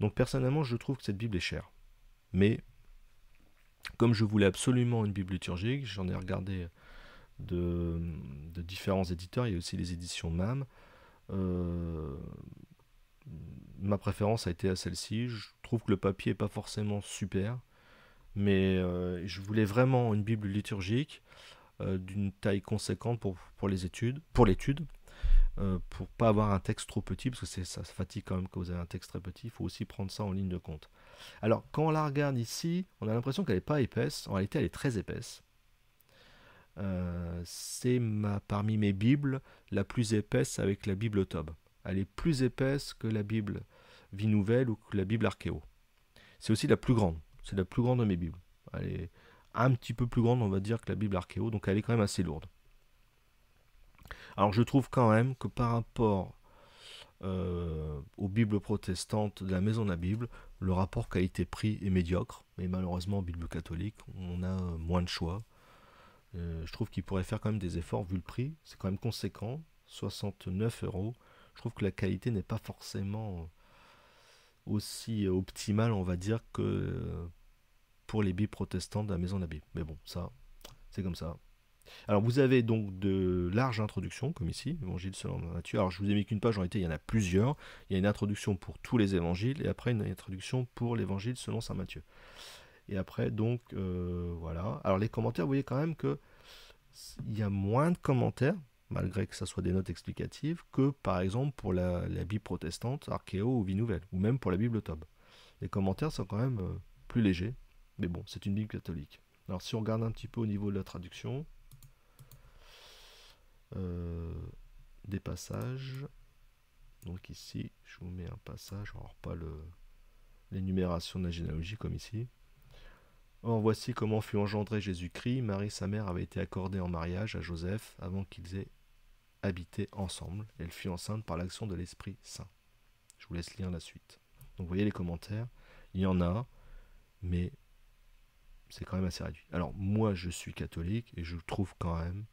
Speaker 1: Donc personnellement, je trouve que cette Bible est chère. Mais comme je voulais absolument une Bible liturgique, j'en ai regardé de, différents éditeurs, il y a aussi les éditions MAM. Euh, ma préférence a été à celle-ci. Je trouve que le papier n'est pas forcément super, mais euh, je voulais vraiment une Bible liturgique euh, d'une taille conséquente pour, pour les études, pour l'étude, euh, pour pas avoir un texte trop petit, parce que ça fatigue quand même quand vous avez un texte très petit, il faut aussi prendre ça en ligne de compte. Alors quand on la regarde ici, on a l'impression qu'elle n'est pas épaisse, en réalité elle est très épaisse. Euh, c'est ma, parmi mes bibles la plus épaisse avec la Bible Tob. Elle est plus épaisse que la Bible Vie Nouvelle ou que la Bible Archéo. C'est aussi la plus grande. C'est la plus grande de mes bibles. Elle est, un petit peu plus grande, on va dire, que la Bible archéo, donc elle est quand même assez lourde. Alors je trouve quand même que par rapport euh, aux Bibles protestantes de la Maison de la Bible, le rapport qualité-prix est médiocre, mais malheureusement en Bible catholique, on a moins de choix. Euh, je trouve qu'il pourrait faire quand même des efforts vu le prix, c'est quand même conséquent, 69 euros. Je trouve que la qualité n'est pas forcément aussi optimale, on va dire, que euh, pour les Bibles protestantes de la Maison de Mais bon, ça, c'est comme ça. Alors vous avez donc de larges introductions, comme ici, Évangile selon Matthieu. Alors je vous ai mis qu'une page, en réalité il y en a plusieurs. Il y a une introduction pour tous les évangiles et après une introduction pour l'évangile selon Saint Matthieu. Et après donc euh, voilà. Alors les commentaires, vous voyez quand même que il y a moins de commentaires, malgré que ce soit des notes explicatives, que par exemple pour la, Bible protestante, Archéo ou Vie Nouvelle, ou même pour la Bible Tob. Les commentaires sont quand même euh, plus légers, mais bon, c'est une Bible catholique. Alors si on regarde un petit peu au niveau de la traduction, euh, des passages. Donc ici, je vous mets un passage, alors pas l'énumération de la généalogie comme ici. Or voici comment fut engendré Jésus-Christ. Marie, sa mère, avait été accordée en mariage à Joseph avant qu'ils aient habité ensemble. Elle fut enceinte par l'action de l'Esprit Saint. Je vous laisse lire la suite. Donc vous voyez les commentaires, il y en a, mais c'est quand même assez réduit. Alors moi je suis catholique et je trouve quand même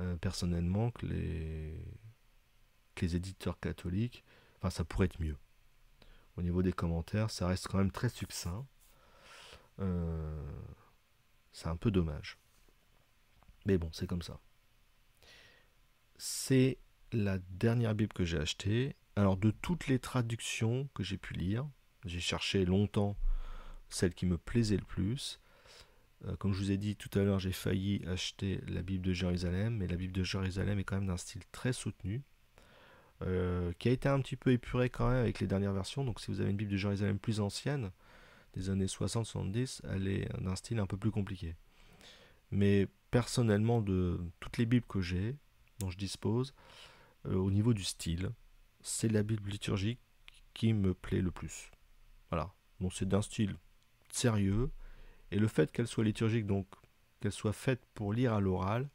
Speaker 1: euh, personnellement que les, les éditeurs catholiques, enfin ça pourrait être mieux. Au niveau des commentaires, ça reste quand même très succinct. Euh, c'est un peu dommage. Mais bon, c'est comme ça. C'est la dernière Bible que j'ai achetée. Alors de toutes les traductions que j'ai pu lire, j'ai cherché longtemps celle qui me plaisait le plus. Euh, comme je vous ai dit tout à l'heure, j'ai failli acheter la Bible de Jérusalem, mais la Bible de Jérusalem est quand même d'un style très soutenu, euh, qui a été un petit peu épuré quand même avec les dernières versions. Donc si vous avez une Bible de Jérusalem plus ancienne, des années 60-70, elle est d'un style un peu plus compliqué. Mais personnellement, de toutes les Bibles que j'ai, dont je dispose, euh, au niveau du style, c'est la Bible liturgique qui me plaît le plus. Voilà. donc c'est d'un style sérieux. Et le fait qu'elle soit liturgique, donc qu'elle soit faite pour lire à l'oral,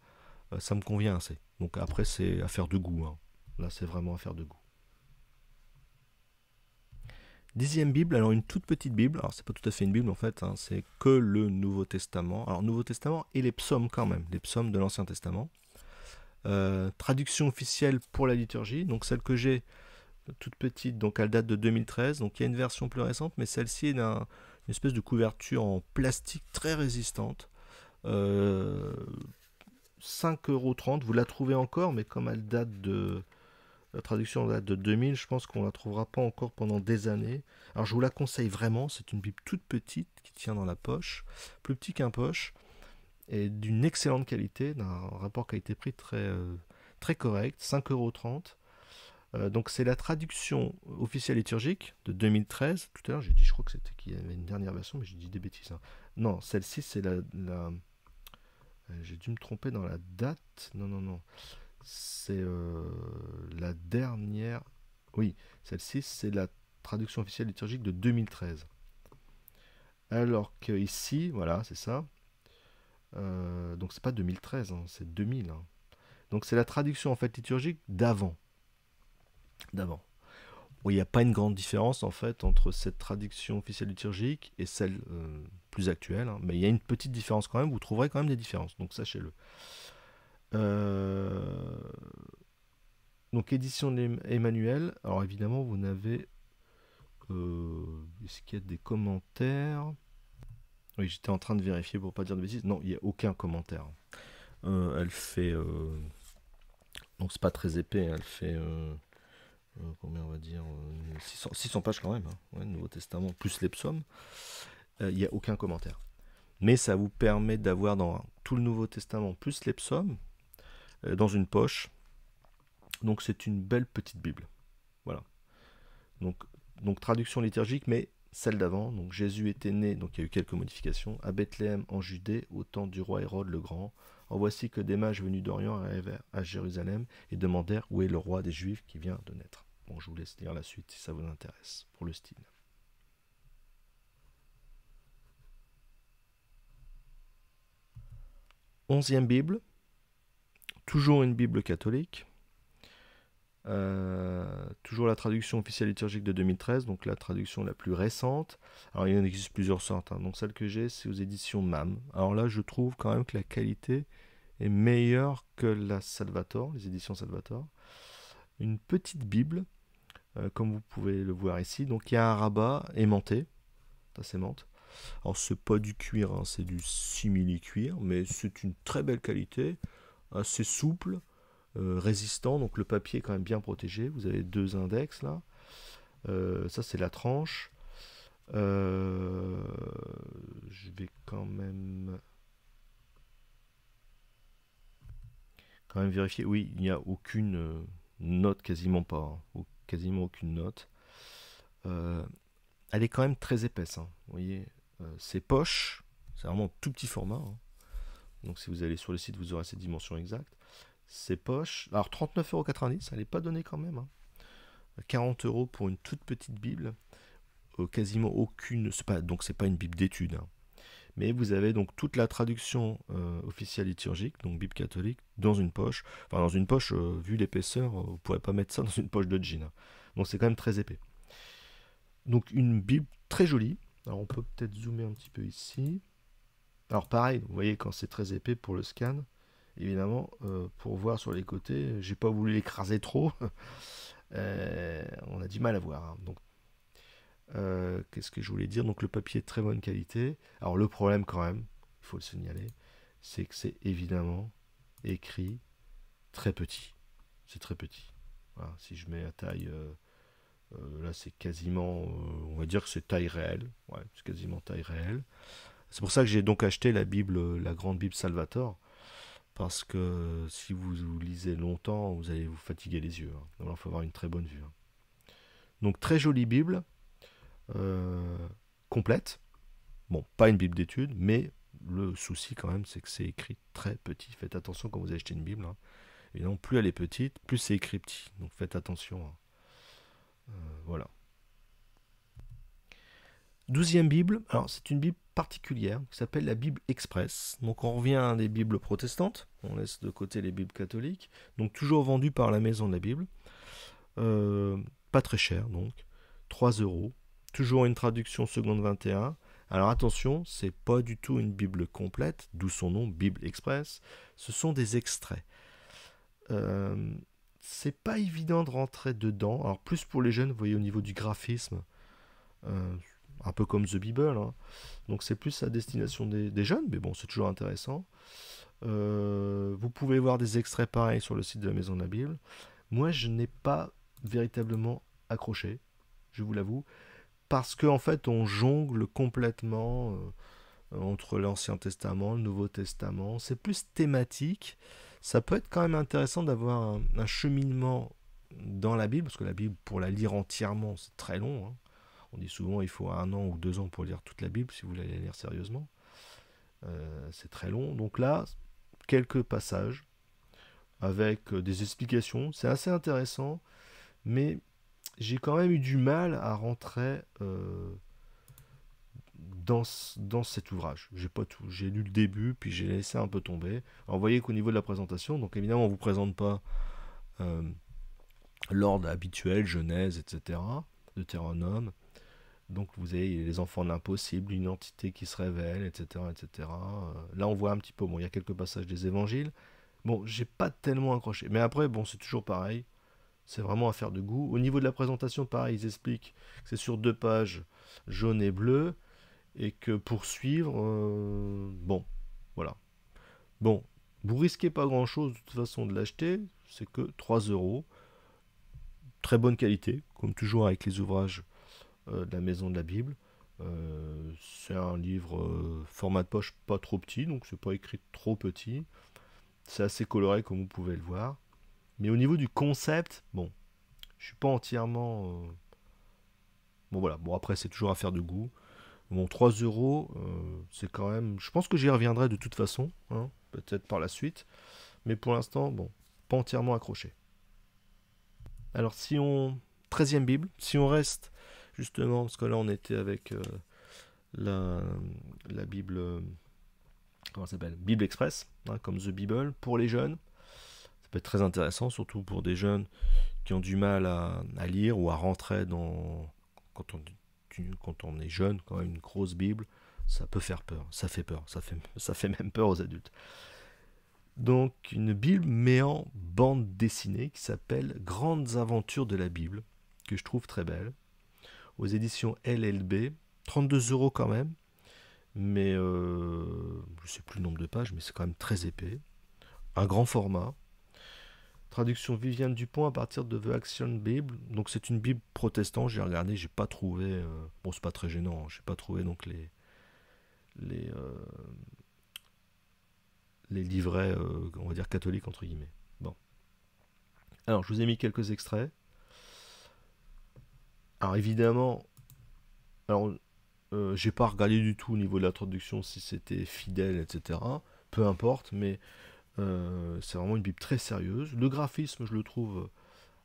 Speaker 1: euh, ça me convient assez. Donc après, c'est affaire de goût. Hein. Là, c'est vraiment affaire de goût. Dixième Bible, alors une toute petite Bible, alors c'est pas tout à fait une Bible en fait, hein, c'est que le Nouveau Testament, alors Nouveau Testament et les psaumes quand même, les psaumes de l'Ancien Testament. Euh, traduction officielle pour la liturgie, donc celle que j'ai, toute petite, donc elle date de 2013, donc il y a une version plus récente, mais celle-ci est d'un espèce de couverture en plastique très résistante. Euh, 5,30€, vous la trouvez encore, mais comme elle date de. La traduction date de 2000, je pense qu'on la trouvera pas encore pendant des années. Alors je vous la conseille vraiment, c'est une Bible toute petite qui tient dans la poche, plus petit qu'un poche, et d'une excellente qualité, d'un rapport qualité-prix très, euh, très correct, 5,30€. Euh, donc c'est la traduction officielle liturgique de 2013. Tout à l'heure j'ai dit, je crois que c'était qu'il y avait une dernière version, mais j'ai dit des bêtises. Hein. Non, celle-ci c'est la, euh, J'ai dû me tromper dans la date. Non, non, non. C'est euh, la dernière. Oui, celle-ci c'est la traduction officielle liturgique de 2013. Alors que ici, voilà, c'est ça. donc c'est pas 2013, hein, c'est 2000. Hein. Donc c'est la traduction en fait liturgique d'avant d'avant. il n'y a pas une grande différence en fait entre cette traduction officielle liturgique et celle euh, plus actuelle, hein. mais il y a une petite différence quand même, vous trouverez quand même des différences, donc sachez-le. Euh, donc édition Emmanuel, alors évidemment vous n'avez... Euh, est-ce qu'il y a des commentaires Oui j'étais en train de vérifier pour ne pas dire de bêtises, non il n'y a aucun commentaire. elle fait... Donc c'est pas très épais, hein. elle fait... Euh, combien on va dire, 600, euh, pages quand même, le hein. Nouveau Testament, plus les psaumes, euh, il n'y a aucun commentaire. Mais ça vous permet d'avoir dans tout le Nouveau Testament, plus les psaumes, dans une poche. Donc c'est une belle petite Bible. Voilà. Donc, traduction liturgique, mais celle d'avant. Donc Jésus était né, donc il y a eu quelques modifications, à Bethléem en Judée, au temps du roi Hérode le Grand voici que des mages venus d'Orient arrivèrent à Jérusalem et demandèrent où est le roi des Juifs qui vient de naître. Bon, je vous laisse lire la suite si ça vous intéresse pour le style. Onzième Bible, toujours une Bible catholique, euh, toujours la traduction officielle liturgique de 2013, donc la traduction la plus récente. Alors il en existe plusieurs sortes, hein. donc celle que j'ai c'est aux éditions MAM. Alors là je trouve quand même que la qualité est meilleure que la Salvator, les éditions Salvator. Une petite Bible, euh, comme vous pouvez le voir ici, donc il y a un rabat aimanté, ça s'aimante. Alors c'est pas du cuir, hein, c'est du simili-cuir, mais c'est une très belle qualité, assez souple euh, résistant, donc le papier est quand même bien protégé. Vous avez deux index là. Euh, ça c'est la tranche. Euh, je vais quand même quand même vérifier. Oui, il n'y a aucune note, quasiment pas, ou hein. quasiment aucune note. elle est quand même très épaisse. Hein. vous voyez, ses c'est poche, c'est vraiment tout petit format. Hein. Donc si vous allez sur le site, vous aurez cette dimension exacte. Ces poches, Alors 39,90€, ça n'est pas donné quand même. Hein. 40 euros pour une toute petite Bible. Euh, quasiment aucune. Pas, donc c'est pas une Bible d'étude. Hein. Mais vous avez donc toute la traduction euh, officielle liturgique, donc Bible catholique, dans une poche. Enfin, dans une poche, euh, vu l'épaisseur, vous ne pourrez pas mettre ça dans une poche de jean. Hein. Donc c'est quand même très épais. Donc une Bible très jolie. Alors on peut peut-être zoomer un petit peu ici. Alors pareil, vous voyez quand c'est très épais pour le scan, évidemment, euh, pour voir sur les côtés. J'ai pas voulu l'écraser trop. Euh, on a du mal à voir. Hein. Donc, euh, qu'est-ce que je voulais dire Donc, le papier est très bonne qualité. Alors, le problème, quand même, il faut le signaler, c'est que c'est évidemment écrit très petit. C'est très petit. Si je mets à taille. là, c'est quasiment, on va dire que c'est taille réelle. c'est quasiment taille réelle. C'est pour ça que j'ai donc acheté la Bible, la grande Bible Salvator, parce que si vous, lisez longtemps, vous allez vous fatiguer les yeux. il hein. faut avoir une très bonne vue. Hein. Donc très jolie Bible, euh, complète. Bon, pas une Bible d'étude, mais le souci quand même, c'est que c'est écrit très petit. Faites attention quand vous achetez une Bible. Hein. Et non, plus elle est petite, plus c'est écrit petit. Donc faites attention. Euh, voilà. Douzième Bible, alors c'est une Bible particulière qui s'appelle la Bible Express. Donc on revient à des Bibles protestantes, on laisse de côté les Bibles catholiques, donc toujours vendues par la Maison de la Bible. Euh, pas très cher donc, 3 euros. Toujours une traduction seconde 21. Alors attention, c'est pas du tout une Bible complète, d'où son nom Bible Express. Ce sont des extraits. Euh, c'est pas évident de rentrer dedans. Alors plus pour les jeunes, vous voyez au niveau du graphisme, euh, un peu comme The Bible. Hein. Donc c'est plus à destination des, jeunes, mais bon, c'est toujours intéressant. Euh, vous pouvez voir des extraits pareils sur le site de la Maison de la Bible. Moi, je n'ai pas véritablement accroché, je vous l'avoue, parce qu'en en fait, on jongle complètement euh, entre l'Ancien Testament, le Nouveau Testament. C'est plus thématique. Ça peut être quand même intéressant d'avoir un, cheminement dans la Bible, parce que la Bible, pour la lire entièrement, c'est très long. Hein. On dit souvent il faut un an ou deux ans pour lire toute la Bible si vous voulez la lire sérieusement. Euh, c'est très long. Donc là, quelques passages avec euh, des explications. C'est assez intéressant, mais j'ai quand même eu du mal à rentrer euh, dans, dans cet ouvrage. J'ai pas tout, j'ai lu le début, puis j'ai laissé un peu tomber. Alors vous voyez qu'au niveau de la présentation, donc évidemment on vous présente pas l'ordre habituel, Genèse, etc. Deutéronome. Donc vous avez les enfants de l'impossible, une entité qui se révèle, etc. etc. Euh, là on voit un petit peu, bon il y a quelques passages des évangiles. Bon, j'ai pas tellement accroché. Mais après, bon, c'est toujours pareil. C'est vraiment affaire de goût. Au niveau de la présentation, pareil, ils expliquent que c'est sur deux pages jaune et bleu. Et que pour suivre, euh, bon, voilà. Bon, vous risquez pas grand chose de toute façon de l'acheter. C'est que 3 euros. Très bonne qualité, comme toujours avec les ouvrages euh, de la Maison de la Bible. Euh, c'est un livre euh, format de poche pas trop petit, donc c'est pas écrit trop petit. C'est assez coloré comme vous pouvez le voir. Mais au niveau du concept, bon, je suis pas entièrement. Bon voilà, bon après c'est toujours affaire de goût. Bon, 3 euros, c'est quand même. Je pense que j'y reviendrai de toute façon, hein, peut-être par la suite. Mais pour l'instant, bon, pas entièrement accroché. Alors si on... 13e Bible, si on reste justement, parce que là on était avec euh, la, Bible, euh, s'appelle Bible Express, hein, comme The Bible, pour les jeunes. Ça peut être très intéressant, surtout pour des jeunes qui ont du mal à, lire ou à rentrer dans. Quand on, quand on est jeune, quand a une grosse Bible, ça peut faire peur, ça fait peur, ça fait, ça fait même peur aux adultes. Donc, une Bible, mais en bande dessinée, qui s'appelle Grandes aventures de la Bible, que je trouve très belle aux éditions LLB. 32 euros quand même, mais euh, je ne sais plus le nombre de pages, mais c'est quand même très épais. Un grand format. Traduction Viviane Dupont à partir de The Action Bible. Donc c'est une Bible protestante, j'ai regardé, j'ai pas trouvé. Euh, bon, c'est pas très gênant, hein. j'ai pas trouvé donc les. les euh, les livrets, on va dire catholiques entre guillemets. Bon. Alors, je vous ai mis quelques extraits. Alors évidemment, alors euh, j'ai pas regardé du tout au niveau de la traduction si c'était fidèle, etc. Peu importe, mais euh, c'est vraiment une Bible très sérieuse. Le graphisme, je le trouve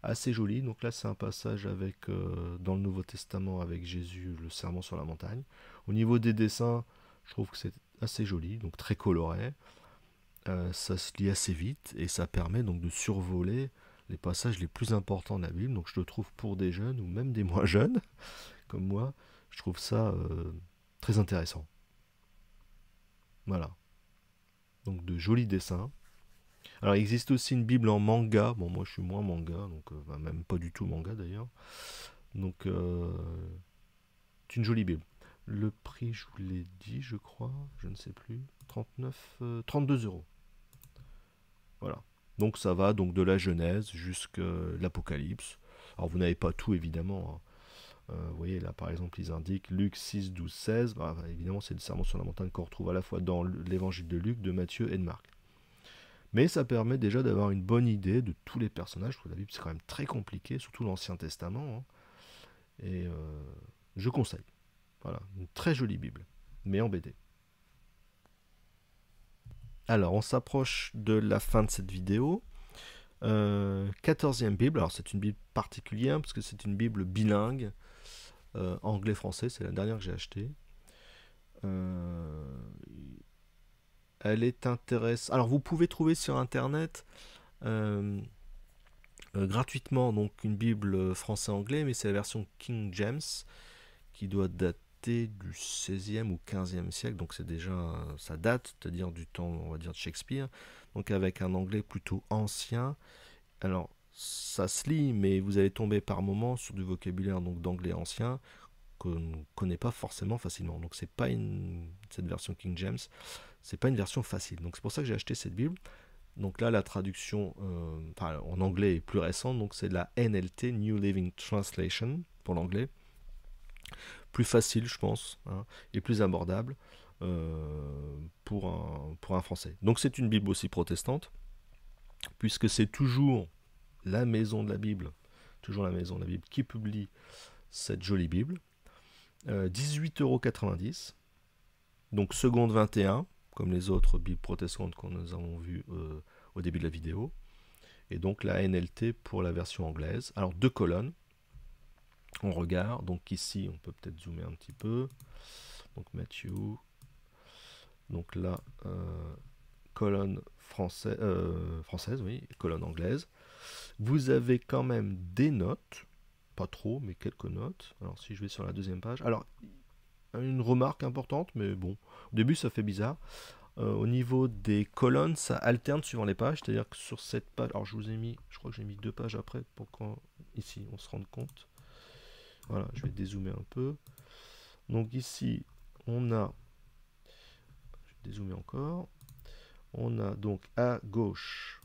Speaker 1: assez joli. Donc là, c'est un passage avec euh, dans le Nouveau Testament avec Jésus, le serment sur la montagne. Au niveau des dessins, je trouve que c'est assez joli, donc très coloré. ça se lit assez vite et ça permet donc de survoler les passages les plus importants de la Bible. Donc je le trouve pour des jeunes ou même des moins jeunes, comme moi, je trouve ça euh, très intéressant. Voilà. Donc de jolis dessins. Alors il existe aussi une Bible en manga. Bon moi je suis moins manga, donc euh, même pas du tout manga d'ailleurs. Donc euh, c'est une jolie Bible. Le prix, je vous l'ai dit, je crois, je ne sais plus, 39, 32 euros. Voilà. Donc ça va donc de la Genèse jusqu'à l'Apocalypse. Alors vous n'avez pas tout évidemment. Hein. Euh, vous voyez là par exemple ils indiquent Luc 6, 12, 16. évidemment c'est le serment sur la montagne qu'on retrouve à la fois dans l'évangile de Luc, de Matthieu et de Marc. Mais ça permet déjà d'avoir une bonne idée de tous les personnages, pour la Bible c'est quand même très compliqué, surtout l'Ancien Testament. Hein. Et euh, je conseille. Voilà, une très jolie Bible, mais en BD. Alors, on s'approche de la fin de cette vidéo. 14e euh, Bible, alors c'est une Bible particulière parce que c'est une Bible bilingue, euh, anglais-français, c'est la dernière que j'ai achetée. Euh, elle est intéressante. Alors vous pouvez trouver sur internet gratuitement donc une Bible français-anglais, mais c'est la version King James qui doit dater du 16e ou 15e siècle, donc c'est déjà ça date, c'est-à-dire du temps, on va dire, de Shakespeare, donc avec un anglais plutôt ancien. Alors ça se lit, mais vous allez tomber par moments sur du vocabulaire donc d'anglais ancien qu'on ne connaît pas forcément facilement. Donc c'est pas une cette version King James, c'est pas une version facile. Donc c'est pour ça que j'ai acheté cette Bible. Donc là, la traduction euh, en anglais est plus récente, donc c'est de la NLT, New Living Translation, pour l'anglais plus facile, je pense, hein, et plus abordable euh, pour, un, pour un Français. Donc c'est une Bible aussi protestante, puisque c'est toujours la maison de la Bible, toujours la maison de la Bible, qui publie cette jolie Bible. Euh, euros, Donc seconde 21, comme les autres Bibles protestantes qu'on nous avons vues euh, au début de la vidéo. Et donc la NLT pour la version anglaise. Alors deux colonnes, on regarde. Donc ici, on peut peut-être zoomer un petit peu. Donc Mathieu. Donc là, euh, colonne euh, française, oui, colonne anglaise. Vous avez quand même des notes. Pas trop, mais quelques notes. Alors si je vais sur la deuxième page. Alors, une remarque importante, mais bon, au début ça fait bizarre. Euh, au niveau des colonnes, ça alterne suivant les pages. C'est-à-dire que sur cette page, alors je vous ai mis, je crois que j'ai mis deux pages après pour qu'on ici on se rende compte. Voilà, je vais dézoomer un peu. Donc ici, on a, je vais dézoomer encore, on a donc à gauche,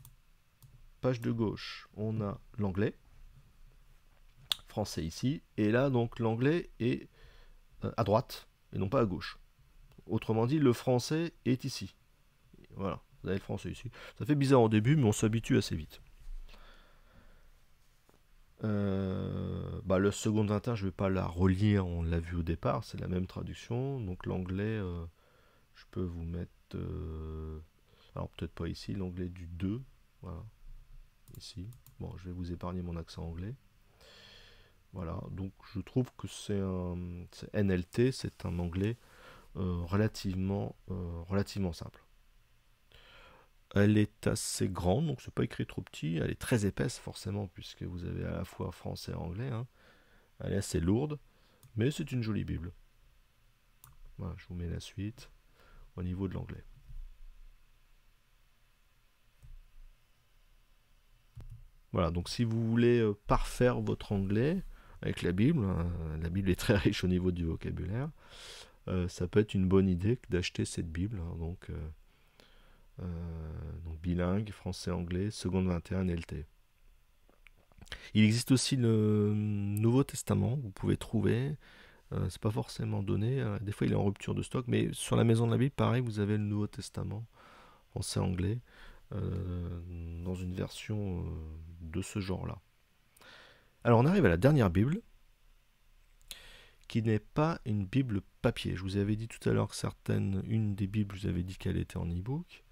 Speaker 1: page de gauche, on a l'anglais, français ici, et là donc l'anglais est euh, à droite et non pas à gauche. Autrement dit, le français est ici. Voilà, vous avez le français ici. Ça fait bizarre au début, mais on s'habitue assez vite. Euh, bah, le second inter, je ne vais pas la relire, on l'a vu au départ, c'est la même traduction. Donc l'anglais, euh, je peux vous mettre. Euh, alors peut-être pas ici, l'anglais du 2. Voilà. Ici. Bon, je vais vous épargner mon accent anglais. Voilà, donc je trouve que c'est un NLT, c'est un anglais relativement, relativement simple. Elle est assez grande, donc c'est pas écrit trop petit. Elle est très épaisse forcément, puisque vous avez à la fois français et anglais. Hein. Elle est assez lourde, mais c'est une jolie Bible. Voilà, je vous mets la suite au niveau de l'anglais. Voilà, donc si vous voulez euh, parfaire votre anglais avec la Bible, hein, la Bible est très riche au niveau du vocabulaire, euh, ça peut être une bonne idée d'acheter cette Bible. Hein. donc, euh, euh, donc bilingue, français-anglais, seconde 21 LT. Il existe aussi le Nouveau Testament, vous pouvez trouver. ce euh, c'est pas forcément donné. Hein. des fois, il est en rupture de stock, mais sur la Maison de la Bible, pareil, vous avez le Nouveau Testament français-anglais euh, dans une version de ce genre-là. Alors, on arrive à la dernière Bible, qui n'est pas une Bible papier. Je vous avais dit tout à l'heure que certaines, une des Bibles, je vous avais dit qu'elle était en e-book.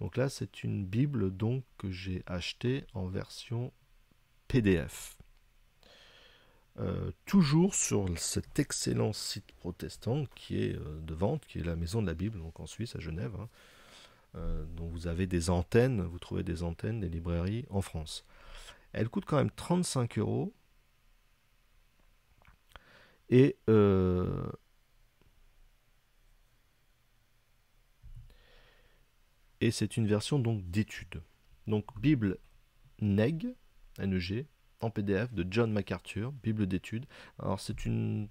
Speaker 1: Donc là, c'est une Bible donc que j'ai achetée en version PDF. Euh, toujours sur cet excellent site protestant qui est euh, de vente, qui est la Maison de la Bible, donc en Suisse, à Genève, hein. euh, Donc dont vous avez des antennes, vous trouvez des antennes, des librairies en France. Elle coûte quand même 35 euros. Et et c'est une version donc d'étude. Donc Bible NEG, NEG, en PDF de John MacArthur, Bible d'étude. Alors c'est une...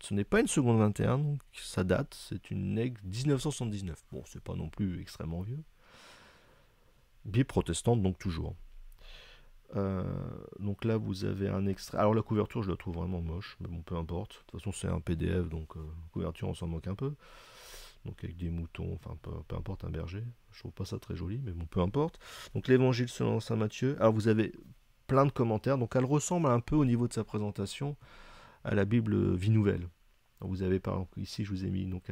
Speaker 1: Ce n'est pas une seconde 21, donc ça date, c'est une NEG 1979. Bon, c'est pas non plus extrêmement vieux. Bible protestante, donc toujours. Euh, donc là, vous avez un extrait. Alors la couverture, je la trouve vraiment moche, mais bon, peu importe. De toute façon, c'est un PDF, donc euh, couverture, on s'en moque un peu donc avec des moutons, enfin peu, importe un berger, je trouve pas ça très joli, mais bon, peu importe. Donc l'évangile selon saint Matthieu, alors vous avez plein de commentaires, donc elle ressemble un peu au niveau de sa présentation à la Bible Vie Nouvelle. vous avez par exemple ici, je vous ai mis donc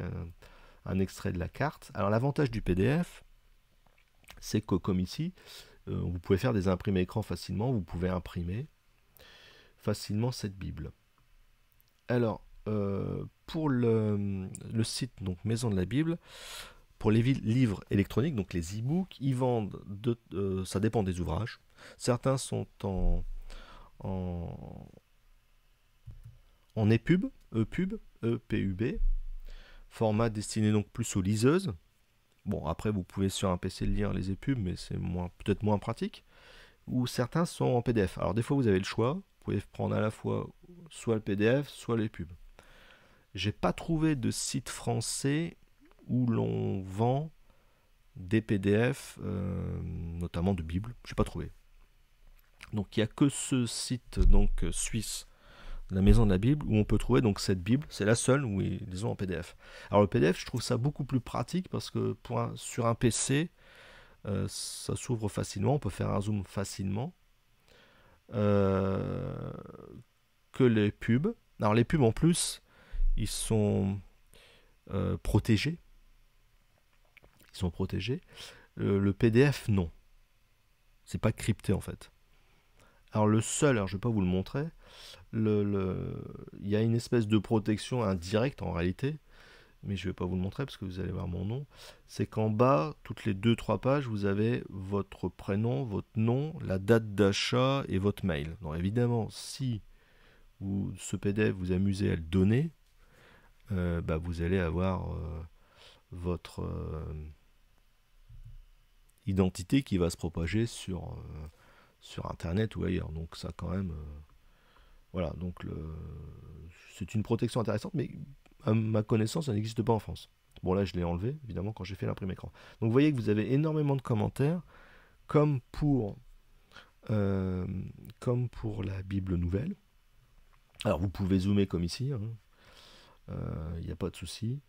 Speaker 1: un, extrait de la carte. Alors l'avantage du PDF, c'est que comme ici, euh, vous pouvez faire des imprimés écran facilement, vous pouvez imprimer facilement cette Bible. Alors, euh, pour le, site donc Maison de la Bible, pour les livres électroniques, donc les e-books, ils vendent, euh, ça dépend des ouvrages. Certains sont en, en, en EPUB, EPUB, EPUB, format destiné donc plus aux liseuses. Bon, après, vous pouvez sur un PC lire les EPUB, mais c'est peut-être moins pratique. Ou certains sont en PDF. Alors, des fois, vous avez le choix. Vous pouvez prendre à la fois soit le PDF, soit les e pubs. J'ai pas trouvé de site français où l'on vend des PDF, euh, notamment de Bible. Je n'ai pas trouvé. Donc il n'y a que ce site donc euh, suisse, la Maison de la Bible, où on peut trouver donc cette Bible. C'est la seule où ils ont en PDF. Alors le PDF, je trouve ça beaucoup plus pratique parce que sur un PC, euh, ça s'ouvre facilement, on peut faire un zoom facilement. que les pubs. Alors les pubs en plus, ils sont euh, protégés. Ils sont protégés. Euh, le PDF, non. C'est pas crypté en fait. Alors le seul, alors je vais pas vous le montrer, le, il y a une espèce de protection indirecte en réalité, mais je ne vais pas vous le montrer parce que vous allez voir mon nom. C'est qu'en bas, toutes les 2-3 pages, vous avez votre prénom, votre nom, la date d'achat et votre mail. Donc évidemment, si vous, ce PDF vous amusez à le donner, euh, bah, vous allez avoir euh, votre euh, identité qui va se propager sur, sur Internet ou ailleurs. Donc ça quand même... voilà, donc c'est une protection intéressante, mais à ma connaissance, ça n'existe pas en France. Bon là, je l'ai enlevé, évidemment, quand j'ai fait l'imprimé écran. Donc vous voyez que vous avez énormément de commentaires, comme pour, comme pour la Bible nouvelle. Alors vous pouvez zoomer comme ici, hein il euh, n'y a pas de souci.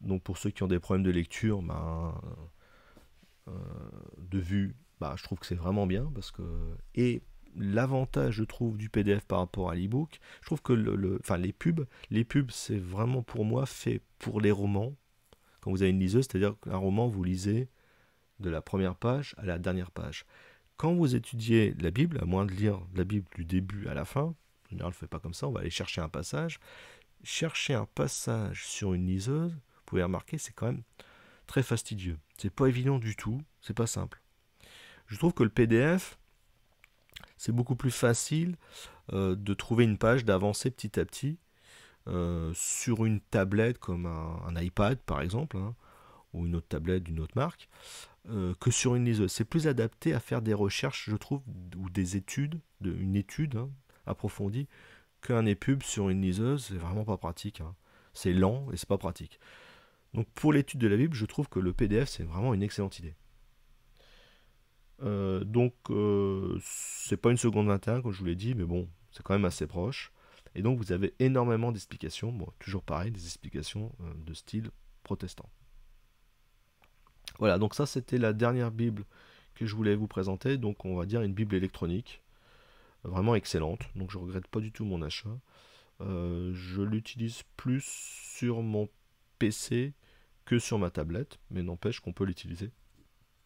Speaker 1: Donc pour ceux qui ont des problèmes de lecture, ben, euh, de vue, bah, je trouve que c'est vraiment bien parce que et l'avantage je trouve du PDF par rapport à l'e-book, je trouve que le, enfin les pubs, les pubs c'est vraiment pour moi fait pour les romans. Quand vous avez une liseuse, c'est-à-dire qu'un roman vous lisez de la première page à la dernière page. Quand vous étudiez la Bible, à moins de lire la Bible du début à la fin, en général, on ne fait pas comme ça, on va aller chercher un passage chercher un passage sur une liseuse, vous pouvez remarquer, c'est quand même très fastidieux. C'est pas évident du tout, c'est pas simple. Je trouve que le PDF, c'est beaucoup plus facile euh, de trouver une page, d'avancer petit à petit euh, sur une tablette comme un, iPad par exemple, hein, ou une autre tablette d'une autre marque, euh, que sur une liseuse. C'est plus adapté à faire des recherches, je trouve, ou des études, une étude hein, approfondie, qu'un épub sur une liseuse, c'est vraiment pas pratique. Hein. C'est lent et c'est pas pratique. Donc pour l'étude de la Bible, je trouve que le PDF c'est vraiment une excellente idée. Euh, donc euh, c'est pas une seconde 21 comme je vous l'ai dit, mais bon, c'est quand même assez proche. Et donc vous avez énormément d'explications, bon, toujours pareil, des explications euh, de style protestant. Voilà, donc ça c'était la dernière Bible que je voulais vous présenter, donc on va dire une Bible électronique vraiment excellente. Donc je regrette pas du tout mon achat. Euh, je l'utilise plus sur mon PC que sur ma tablette, mais n'empêche qu'on peut l'utiliser.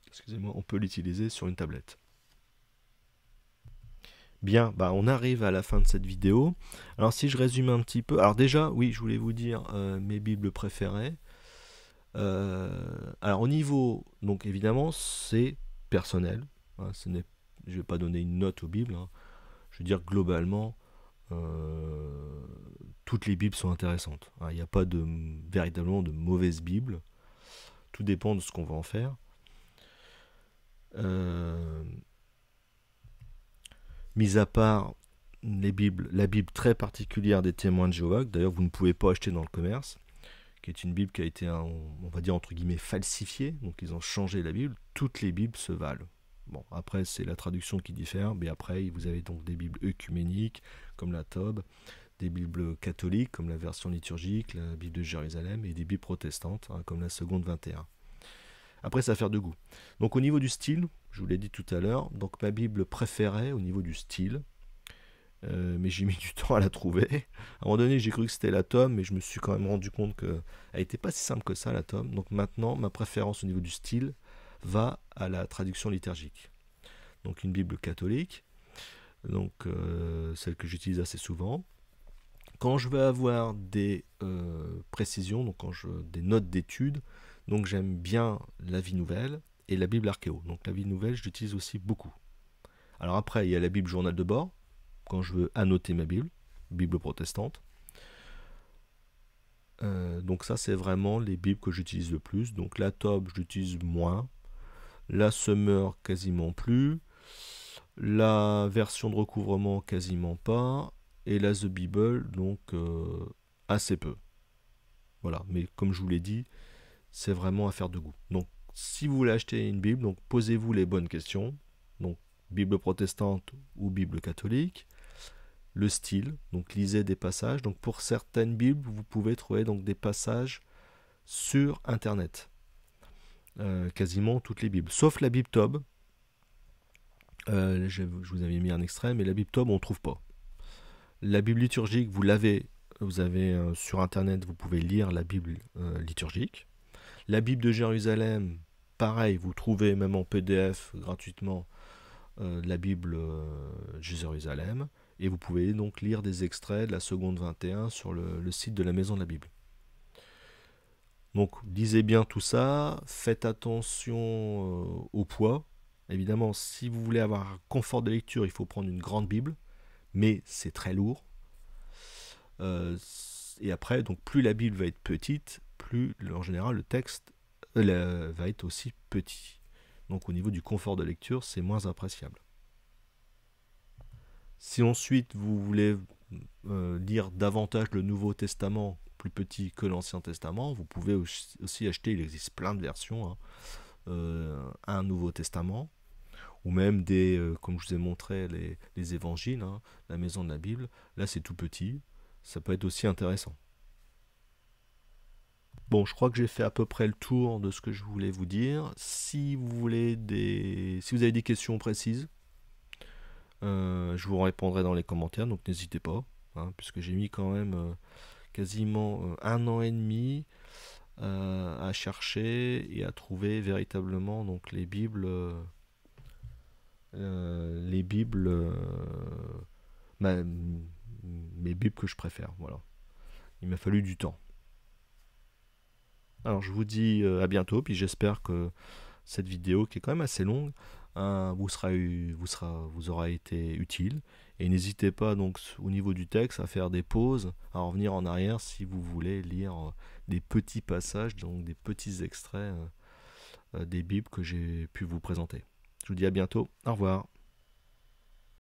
Speaker 1: Excusez-moi, on peut l'utiliser sur une tablette. Bien, bah on arrive à la fin de cette vidéo. Alors si je résume un petit peu, alors déjà, oui, je voulais vous dire euh, mes bibles préférées. Euh, alors au niveau, donc évidemment, c'est personnel. Hein, ce je vais pas donner une note aux bibles. Hein je veux dire, globalement, euh, toutes les Bibles sont intéressantes. Hein. Il n'y a pas de, véritablement de mauvaise Bible. Tout dépend de ce qu'on va en faire. Euh, mis à part les Bibles, la Bible très particulière des témoins de Jéhovah, d'ailleurs vous ne pouvez pas acheter dans le commerce, qui est une Bible qui a été, on va dire entre guillemets, falsifiée, donc ils ont changé la Bible, toutes les Bibles se valent. Bon, après, c'est la traduction qui diffère, mais après, vous avez donc des Bibles œcuméniques, comme la Tobe, des Bibles catholiques, comme la version liturgique, la Bible de Jérusalem, et des Bibles protestantes, hein, comme la seconde 21. Après, ça va faire de goût. Donc, au niveau du style, je vous l'ai dit tout à l'heure, donc ma Bible préférée au niveau du style, euh, mais j'ai mis du temps à la trouver. À un moment donné, j'ai cru que c'était la tome, mais je me suis quand même rendu compte qu'elle n'était pas si simple que ça, la tome. Donc maintenant, ma préférence au niveau du style, va à la traduction liturgique. Donc une Bible catholique, donc euh, celle que j'utilise assez souvent. Quand je veux avoir des euh, précisions, donc quand je, des notes d'études, donc j'aime bien la Vie Nouvelle et la Bible Archéo. Donc la Vie Nouvelle, j'utilise aussi beaucoup. Alors après, il y a la Bible Journal de bord, quand je veux annoter ma Bible, Bible protestante. Euh, donc ça, c'est vraiment les Bibles que j'utilise le plus. Donc la Tob, j'utilise moins. La summer, quasiment plus. La version de recouvrement, quasiment pas. Et la The Bible, donc euh, assez peu. Voilà, mais comme je vous l'ai dit, c'est vraiment affaire de goût. Donc, si vous voulez acheter une Bible, donc posez-vous les bonnes questions. Donc, Bible protestante ou Bible catholique le style, donc lisez des passages. Donc pour certaines Bibles, vous pouvez trouver donc des passages sur Internet. Euh, quasiment toutes les Bibles, sauf la Bible Tob. Euh, je, vous avais mis un extrait, mais la Bible Tob, on ne trouve pas. La Bible liturgique, vous l'avez, vous avez euh, sur Internet, vous pouvez lire la Bible liturgique. La Bible de Jérusalem, pareil, vous trouvez même en PDF gratuitement la Bible Jérusalem. Et vous pouvez donc lire des extraits de la seconde 21 sur le site de la Maison de la Bible. Donc lisez bien tout ça, faites attention euh, au poids. Évidemment, si vous voulez avoir un confort de lecture, il faut prendre une grande Bible, mais c'est très lourd. Euh, et après, donc plus la Bible va être petite, plus en général le texte euh, va être aussi petit. Donc au niveau du confort de lecture, c'est moins appréciable. Si ensuite vous voulez lire davantage le Nouveau Testament petit que l'Ancien Testament. Vous pouvez aussi acheter, il existe plein de versions, hein, euh, un Nouveau Testament, ou même des, euh, comme je vous ai montré, les, évangiles, hein, la maison de la Bible. Là, c'est tout petit, ça peut être aussi intéressant. Bon, je crois que j'ai fait à peu près le tour de ce que je voulais vous dire. Si vous voulez des, si vous avez des questions précises, euh, je vous répondrai dans les commentaires, donc n'hésitez pas, hein, puisque j'ai mis quand même quasiment euh, un an et demi euh, à chercher et à trouver véritablement donc les bibles euh, les bibles mes bibles que je préfère voilà il m'a fallu du temps alors je vous dis à bientôt puis j'espère que cette vidéo qui est quand même assez longue hein, vous sera, vous sera vous aura été utile et n'hésitez pas donc au niveau du texte à faire des pauses, à revenir en arrière si vous voulez lire euh, des petits passages, donc des petits extraits euh, euh, des Bibles que j'ai pu vous présenter. Je vous dis à bientôt, au revoir.